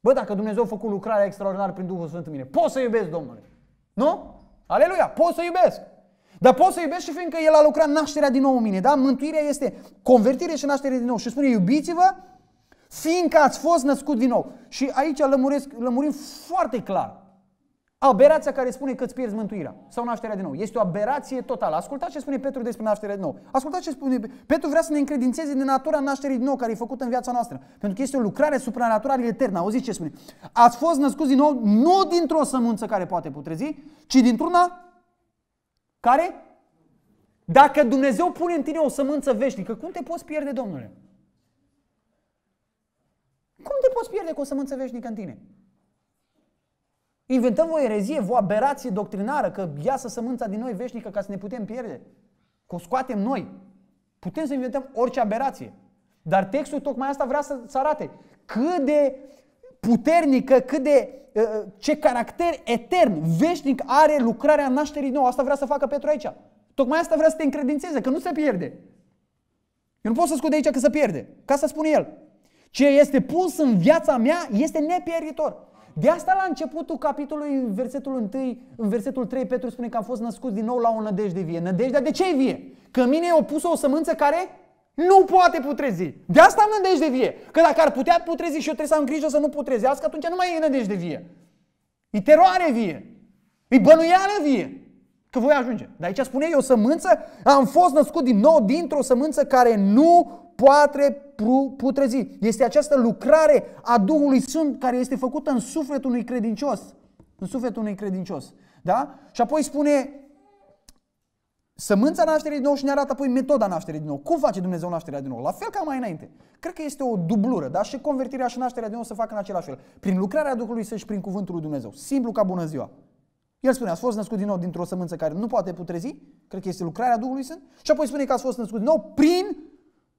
bă, dacă Dumnezeu a făcut lucrarea extraordinară prin Duhul Sfânt în mine, pot să iubesc Domnule. Nu? Aleluia, pot să iubesc. Dar pot să iubesc și fiindcă El a lucrat nașterea din nou în mine, da? Mântuirea este convertire și naștere din nou. Și spune, iubiți-vă Fiindcă ați fost născut din nou. Și aici lămuresc, lămurim foarte clar. Aberația care spune că îți pierzi mântuirea sau nașterea din nou. Este o aberație totală. Ascultați ce spune Petru despre nașterea din nou. Ascultați ce spune Petru vrea să ne încredințeze de natura nașterii din nou care e făcută în viața noastră. Pentru că este o lucrare supranaturală eternă. Auziți ce spune? Ați fost născuți din nou nu dintr-o sămânță care poate putrezi, ci dintr-una care? Dacă Dumnezeu pune în tine o sămânță veșnică, cum te poți pierde, Domnule? Cum te poți pierde cu o sămânță veșnică în tine? Inventăm o erezie, o aberație doctrinară, că iasă sămânța din noi veșnică ca să ne putem pierde. Că o scoatem noi. Putem să inventăm orice aberație. Dar textul tocmai asta vrea să, să arate cât de puternică, cât de uh, uh, ce caracter etern, veșnic are lucrarea nașterii nouă. Asta vrea să facă Petru aici. Tocmai asta vrea să te încredințeze, că nu se pierde. Eu nu pot să scot de aici că se pierde. Ca să spune el. Ce este pus în viața mea este nepieritor. De asta la începutul capitolului, în versetul 1, în versetul 3, Petru spune că am fost născut din nou la o nădejde vie. Nădejdea de ce e vie? Că mine e opusă o sămânță care nu poate putrezi. De asta am nădejde vie. Că dacă ar putea putrezi și eu trebuie să am grijă să nu putrezească, atunci nu mai e nădejde vie. E teroare vie. E bănuială vie că voi ajunge. Dar aici spune eu sămânță, am fost născut din nou dintr-o sămânță care nu poate putrezi. Este această lucrare a Duhului Sfânt care este făcută în sufletul unui credincios. În sufletul unui credincios. Da? Și apoi spune sămânța nașterii din nou și ne arată apoi metoda nașterii din nou. Cum face Dumnezeu nașterea din nou? La fel ca mai înainte. Cred că este o dublură, dar și convertirea și nașterea din nou se fac în același fel. Prin lucrarea Duhului Sfânt și prin cuvântul lui Dumnezeu. Simplu ca bună ziua. El spune, ați fost născut din nou dintr-o sămânță care nu poate putrezi, cred că este lucrarea Duhului Sfânt, și apoi spune că ați fost născut din nou prin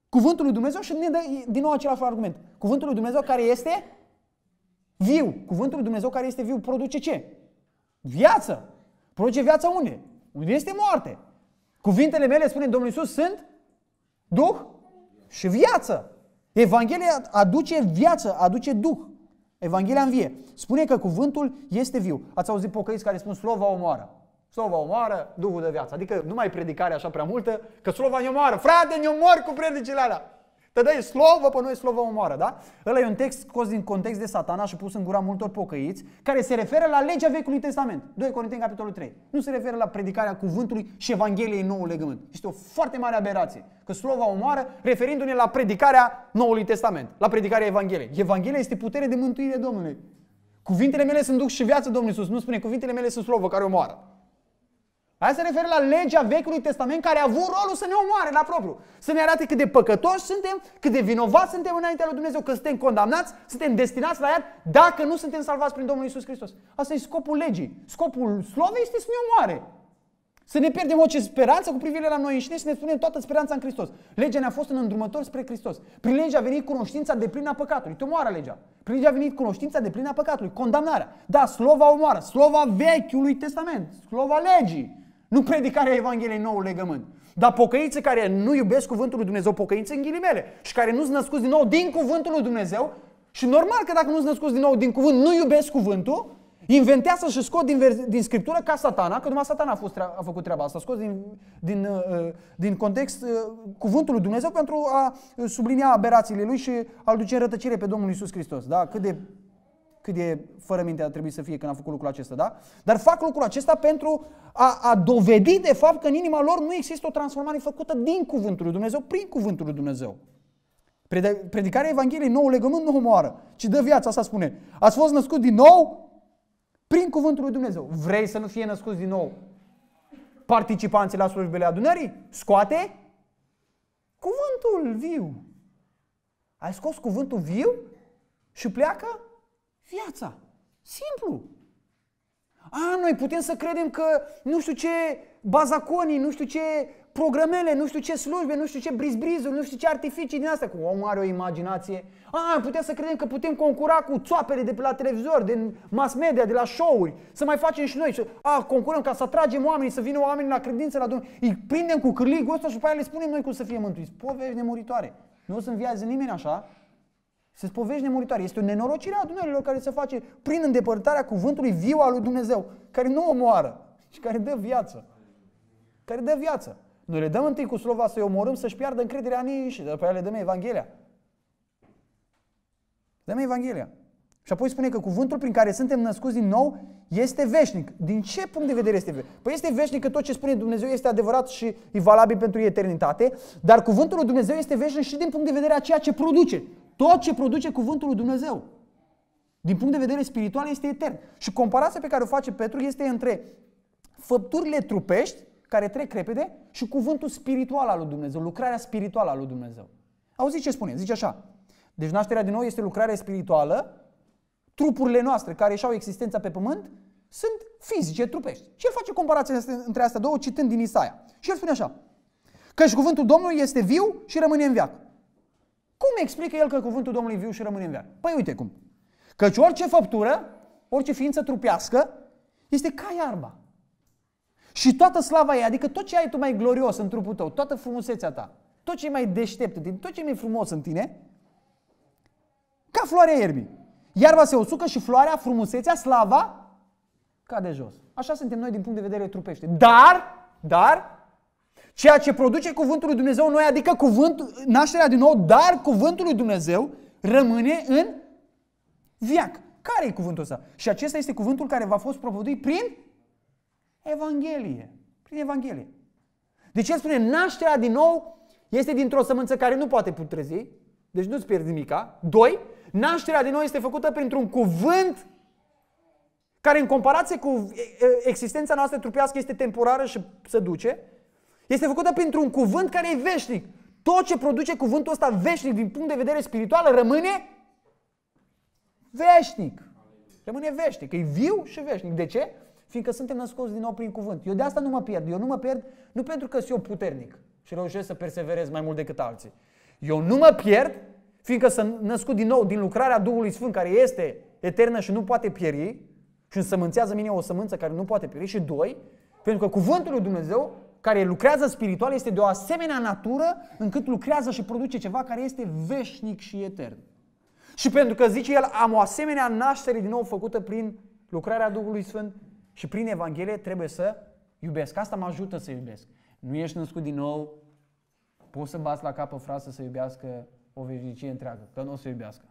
cuvântul lui Dumnezeu și ne dă din nou același argument. Cuvântul lui Dumnezeu care este viu. Cuvântul lui Dumnezeu care este viu produce ce? Viață. Produce viața unde? Unde este moarte. Cuvintele mele, spune Domnul Iisus, sunt Duh și viață. Evanghelia aduce viață, aduce Duh. Evanghelia vie Spune că cuvântul este viu. Ați auzit pocăiți care spun slova omoară. Slova omoară, Duhul de viață. Adică nu mai predicare așa prea multă, că slova ne omoară. Frate, ne omor cu predicile alea. Te dai slovă, pe noi slovă omoară, da? Ăla e un text scos din context de satana și pus în gura multor pocăiți, care se referă la legea Vechiului Testament. 2 Corinteni, capitolul 3. Nu se referă la predicarea cuvântului și Evangheliei în nou legământ. Este o foarte mare aberație. Că slova omoară referindu-ne la predicarea Noului Testament, la predicarea Evangheliei. Evanghelia este putere de mântuire Domnului. Cuvintele mele sunt duc și viață, Domnul Iisus. Nu spune cuvintele mele sunt slovă care omoară. Aia se referă la legea Vechiului Testament care a avut rolul să ne omoare la propriu. Să ne arate cât de păcătoși suntem, cât de vinovați suntem înaintea lui Dumnezeu, că suntem condamnați, suntem destinați la iad dacă nu suntem salvați prin Domnul Isus Hristos. Asta e scopul legii. Scopul slovei este să ne omoare. Să ne pierdem orice speranță cu privire la noi înșine și să ne spunem toată speranța în Hristos. Legea ne-a fost în îndrumător spre Hristos. Prin legea a venit cunoștința de plină a păcatului. Te omoară legea. Prin legea a venit cunoștința de plină a păcatului. Condamnarea. Da, slova omoară. Slova Vechiului Testament. Slova legii. Nu predicarea Evangheliei nou legământ. Dar pocăiții care nu iubesc cuvântul lui Dumnezeu, pocăiți în ghilimele, și care nu sunt născuți din nou din cuvântul lui Dumnezeu, și normal că dacă nu sunt născuți din nou din cuvânt, nu iubesc cuvântul, inventează și scot din, din scriptură ca satana, că numai satana a, fost a făcut treaba asta, scos din, din, uh, din context uh, cuvântul lui Dumnezeu pentru a sublinia aberațiile lui și a-l duce în rătăcire pe Domnul Isus Hristos. Da? Cât de cât de fără minte ar trebui să fie când a făcut lucrul acesta, da? Dar fac lucrul acesta pentru a, a dovedi de fapt că în inima lor nu există o transformare făcută din Cuvântul lui Dumnezeu, prin Cuvântul lui Dumnezeu. Predicarea Evangheliei, nou legământ nu omoară, ci dă viața, asta spune. Ați fost născut din nou prin Cuvântul lui Dumnezeu. Vrei să nu fie născut din nou participanții la slujbele adunării? Scoate cuvântul viu. Ai scos cuvântul viu și pleacă Viața. Simplu. A, noi putem să credem că nu știu ce bazaconii, nu știu ce programele, nu știu ce slujbe, nu știu ce brizbrizuri, nu știu ce artificii din astea. Cum omul are o imaginație. A, putem să credem că putem concura cu țoapele de pe la televizor, din mass media, de la show-uri. Să mai facem și noi. A, concurăm ca să atragem oamenii, să vină oamenii la credință, la Dumnezeu. Îi prindem cu cârligul ăsta și după aia le spunem noi cum să fie mântuiți. Povești nemuritoare. Nu o să înviază nimeni așa, sunt povești nemuritoare. Este o nenorocire a adunărilor care se face prin îndepărtarea cuvântului viu al lui Dumnezeu, care nu omoară și care dă viață. Care dă viață. Noi le dăm întâi cu slova să-i omorâm, să-și piardă încrederea în ei și după aia le dăm Evanghelia. Dăm Evanghelia. Și apoi spune că cuvântul prin care suntem născuți din nou este veșnic. Din ce punct de vedere este veșnic? Păi este veșnic că tot ce spune Dumnezeu este adevărat și e valabil pentru eternitate, dar cuvântul lui Dumnezeu este veșnic și din punct de vedere a ceea ce produce. Tot ce produce cuvântul lui Dumnezeu, din punct de vedere spiritual, este etern. Și comparația pe care o face Petru este între făpturile trupești, care trec repede, și cuvântul spiritual al lui Dumnezeu, lucrarea spirituală a lui Dumnezeu. Auziți ce spune? Zice așa. Deci nașterea din nou este lucrarea spirituală, trupurile noastre care își au existența pe pământ sunt fizice, trupești. Și el face comparația între astea două citând din Isaia. Și el spune așa. că și cuvântul Domnului este viu și rămâne în viață. Cum explică el că cuvântul Domnului viu și rămâne în viață? Păi uite cum. Căci orice făptură, orice ființă trupească, este ca iarba. Și toată slava ei, adică tot ce ai tu mai glorios în trupul tău, toată frumusețea ta, tot ce e mai deștept în tine, tot ce e mai frumos în tine, ca floarea ierbii. Iarba se usucă și floarea, frumusețea, slava, cade jos. Așa suntem noi din punct de vedere trupește. Dar, dar, Ceea ce produce cuvântul lui Dumnezeu noi, adică cuvântul nașterea din nou, dar cuvântul lui Dumnezeu rămâne în viac. Care e cuvântul ăsta? Și acesta este cuvântul care v-a fost propăduit prin Evanghelie. Prin Evanghelie. Deci el spune, nașterea din nou este dintr-o sămânță care nu poate putrezi, deci nu-ți pierzi nimica. Doi, nașterea din nou este făcută printr-un cuvânt care în comparație cu existența noastră trupească este temporară și se duce. Este făcută printr-un cuvânt care e veșnic. Tot ce produce cuvântul ăsta veșnic din punct de vedere spiritual rămâne veșnic. Rămâne veșnic. E viu și veșnic. De ce? Fiindcă suntem născuți din nou prin cuvânt. Eu de asta nu mă pierd. Eu nu mă pierd nu pentru că sunt eu puternic și reușesc să perseverez mai mult decât alții. Eu nu mă pierd fiindcă sunt născut din nou din lucrarea Duhului Sfânt care este eternă și nu poate pieri și însămânțează mine o sămânță care nu poate pieri și doi, pentru că cuvântul lui Dumnezeu care lucrează spiritual este de o asemenea natură încât lucrează și produce ceva care este veșnic și etern. Și pentru că zice el, am o asemenea naștere din nou făcută prin lucrarea Duhului Sfânt și prin Evanghelie, trebuie să iubesc. Asta mă ajută să iubesc. Nu ești născut din nou, poți să bați la cap o frasă să iubească o veșnicie întreagă, că nu o să iubească.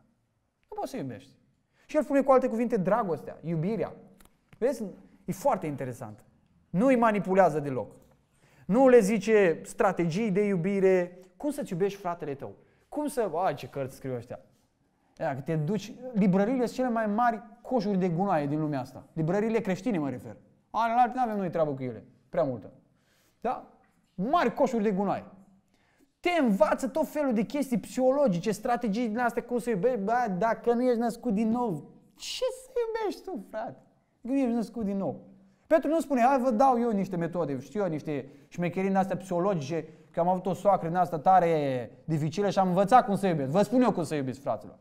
Nu poți să iubești. Și el spune cu alte cuvinte dragostea, iubirea. Vezi? E foarte interesant. Nu îi manipulează deloc. Nu le zice strategii de iubire, cum să-ți iubești fratele tău? Cum să... Ai, ce cărți scriu ăștia! Dacă te duci... Librările sunt cele mai mari coșuri de gunoaie din lumea asta. Librările creștine mă refer. Alelalte nu avem noi treabă cu ele. Prea multă. Da? Mari coșuri de gunoaie. Te învață tot felul de chestii psihologice, strategii din astea, cum să iubești. Bă, dacă nu ești născut din nou, ce să iubești tu, frate? Când ești născut din nou. Petru nu spune, hai vă dau eu niște metode, știu eu, niște șmecherii din astea psihologice, că am avut o soacră din asta tare dificilă și am învățat cum să iubesc. Vă spun eu cum să iubesc, fraților.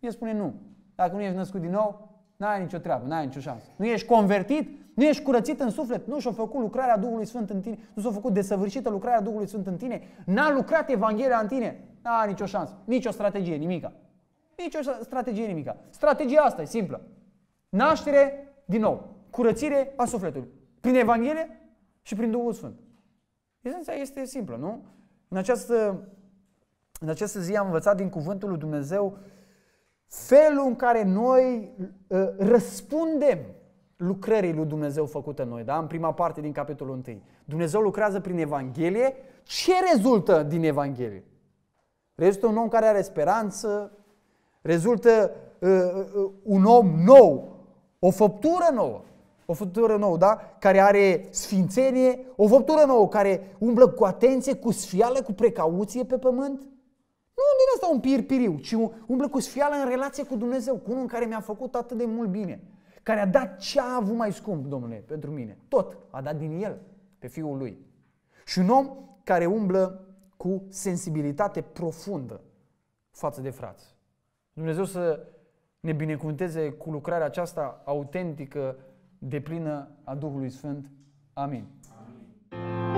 El spune nu. Dacă nu ești născut din nou, n-ai nicio treabă, n-ai nicio șansă. Nu ești convertit, nu ești curățit în suflet, nu și-a făcut lucrarea Duhului Sfânt în tine, nu s-a făcut desăvârșită lucrarea Duhului Sfânt în tine, n-a lucrat Evanghelia în tine, n-ai nicio șansă, nicio strategie, nimica. Nicio strategie, nimica. Strategia asta e simplă. Naștere din nou, curățire a sufletului, prin Evanghelie și prin Duhul Sfânt. Esența este simplă, nu? În această, în această zi am învățat din cuvântul lui Dumnezeu felul în care noi uh, răspundem lucrării lui Dumnezeu făcută în noi, da? În prima parte din capitolul 1. Dumnezeu lucrează prin Evanghelie. Ce rezultă din Evanghelie? Rezultă un om care are speranță, rezultă uh, uh, uh un om nou, o făptură nouă o făptură nouă, da? Care are sfințenie, o făptură nouă care umblă cu atenție, cu sfială, cu precauție pe pământ. Nu din asta un pir-piriu, ci umblă cu sfială în relație cu Dumnezeu, cu unul care mi-a făcut atât de mult bine, care a dat ce a avut mai scump, domnule, pentru mine. Tot a dat din el, pe fiul lui. Și un om care umblă cu sensibilitate profundă față de frați. Dumnezeu să ne binecuvânteze cu lucrarea aceasta autentică deplină a Duhului Sfânt. Amin. Amin.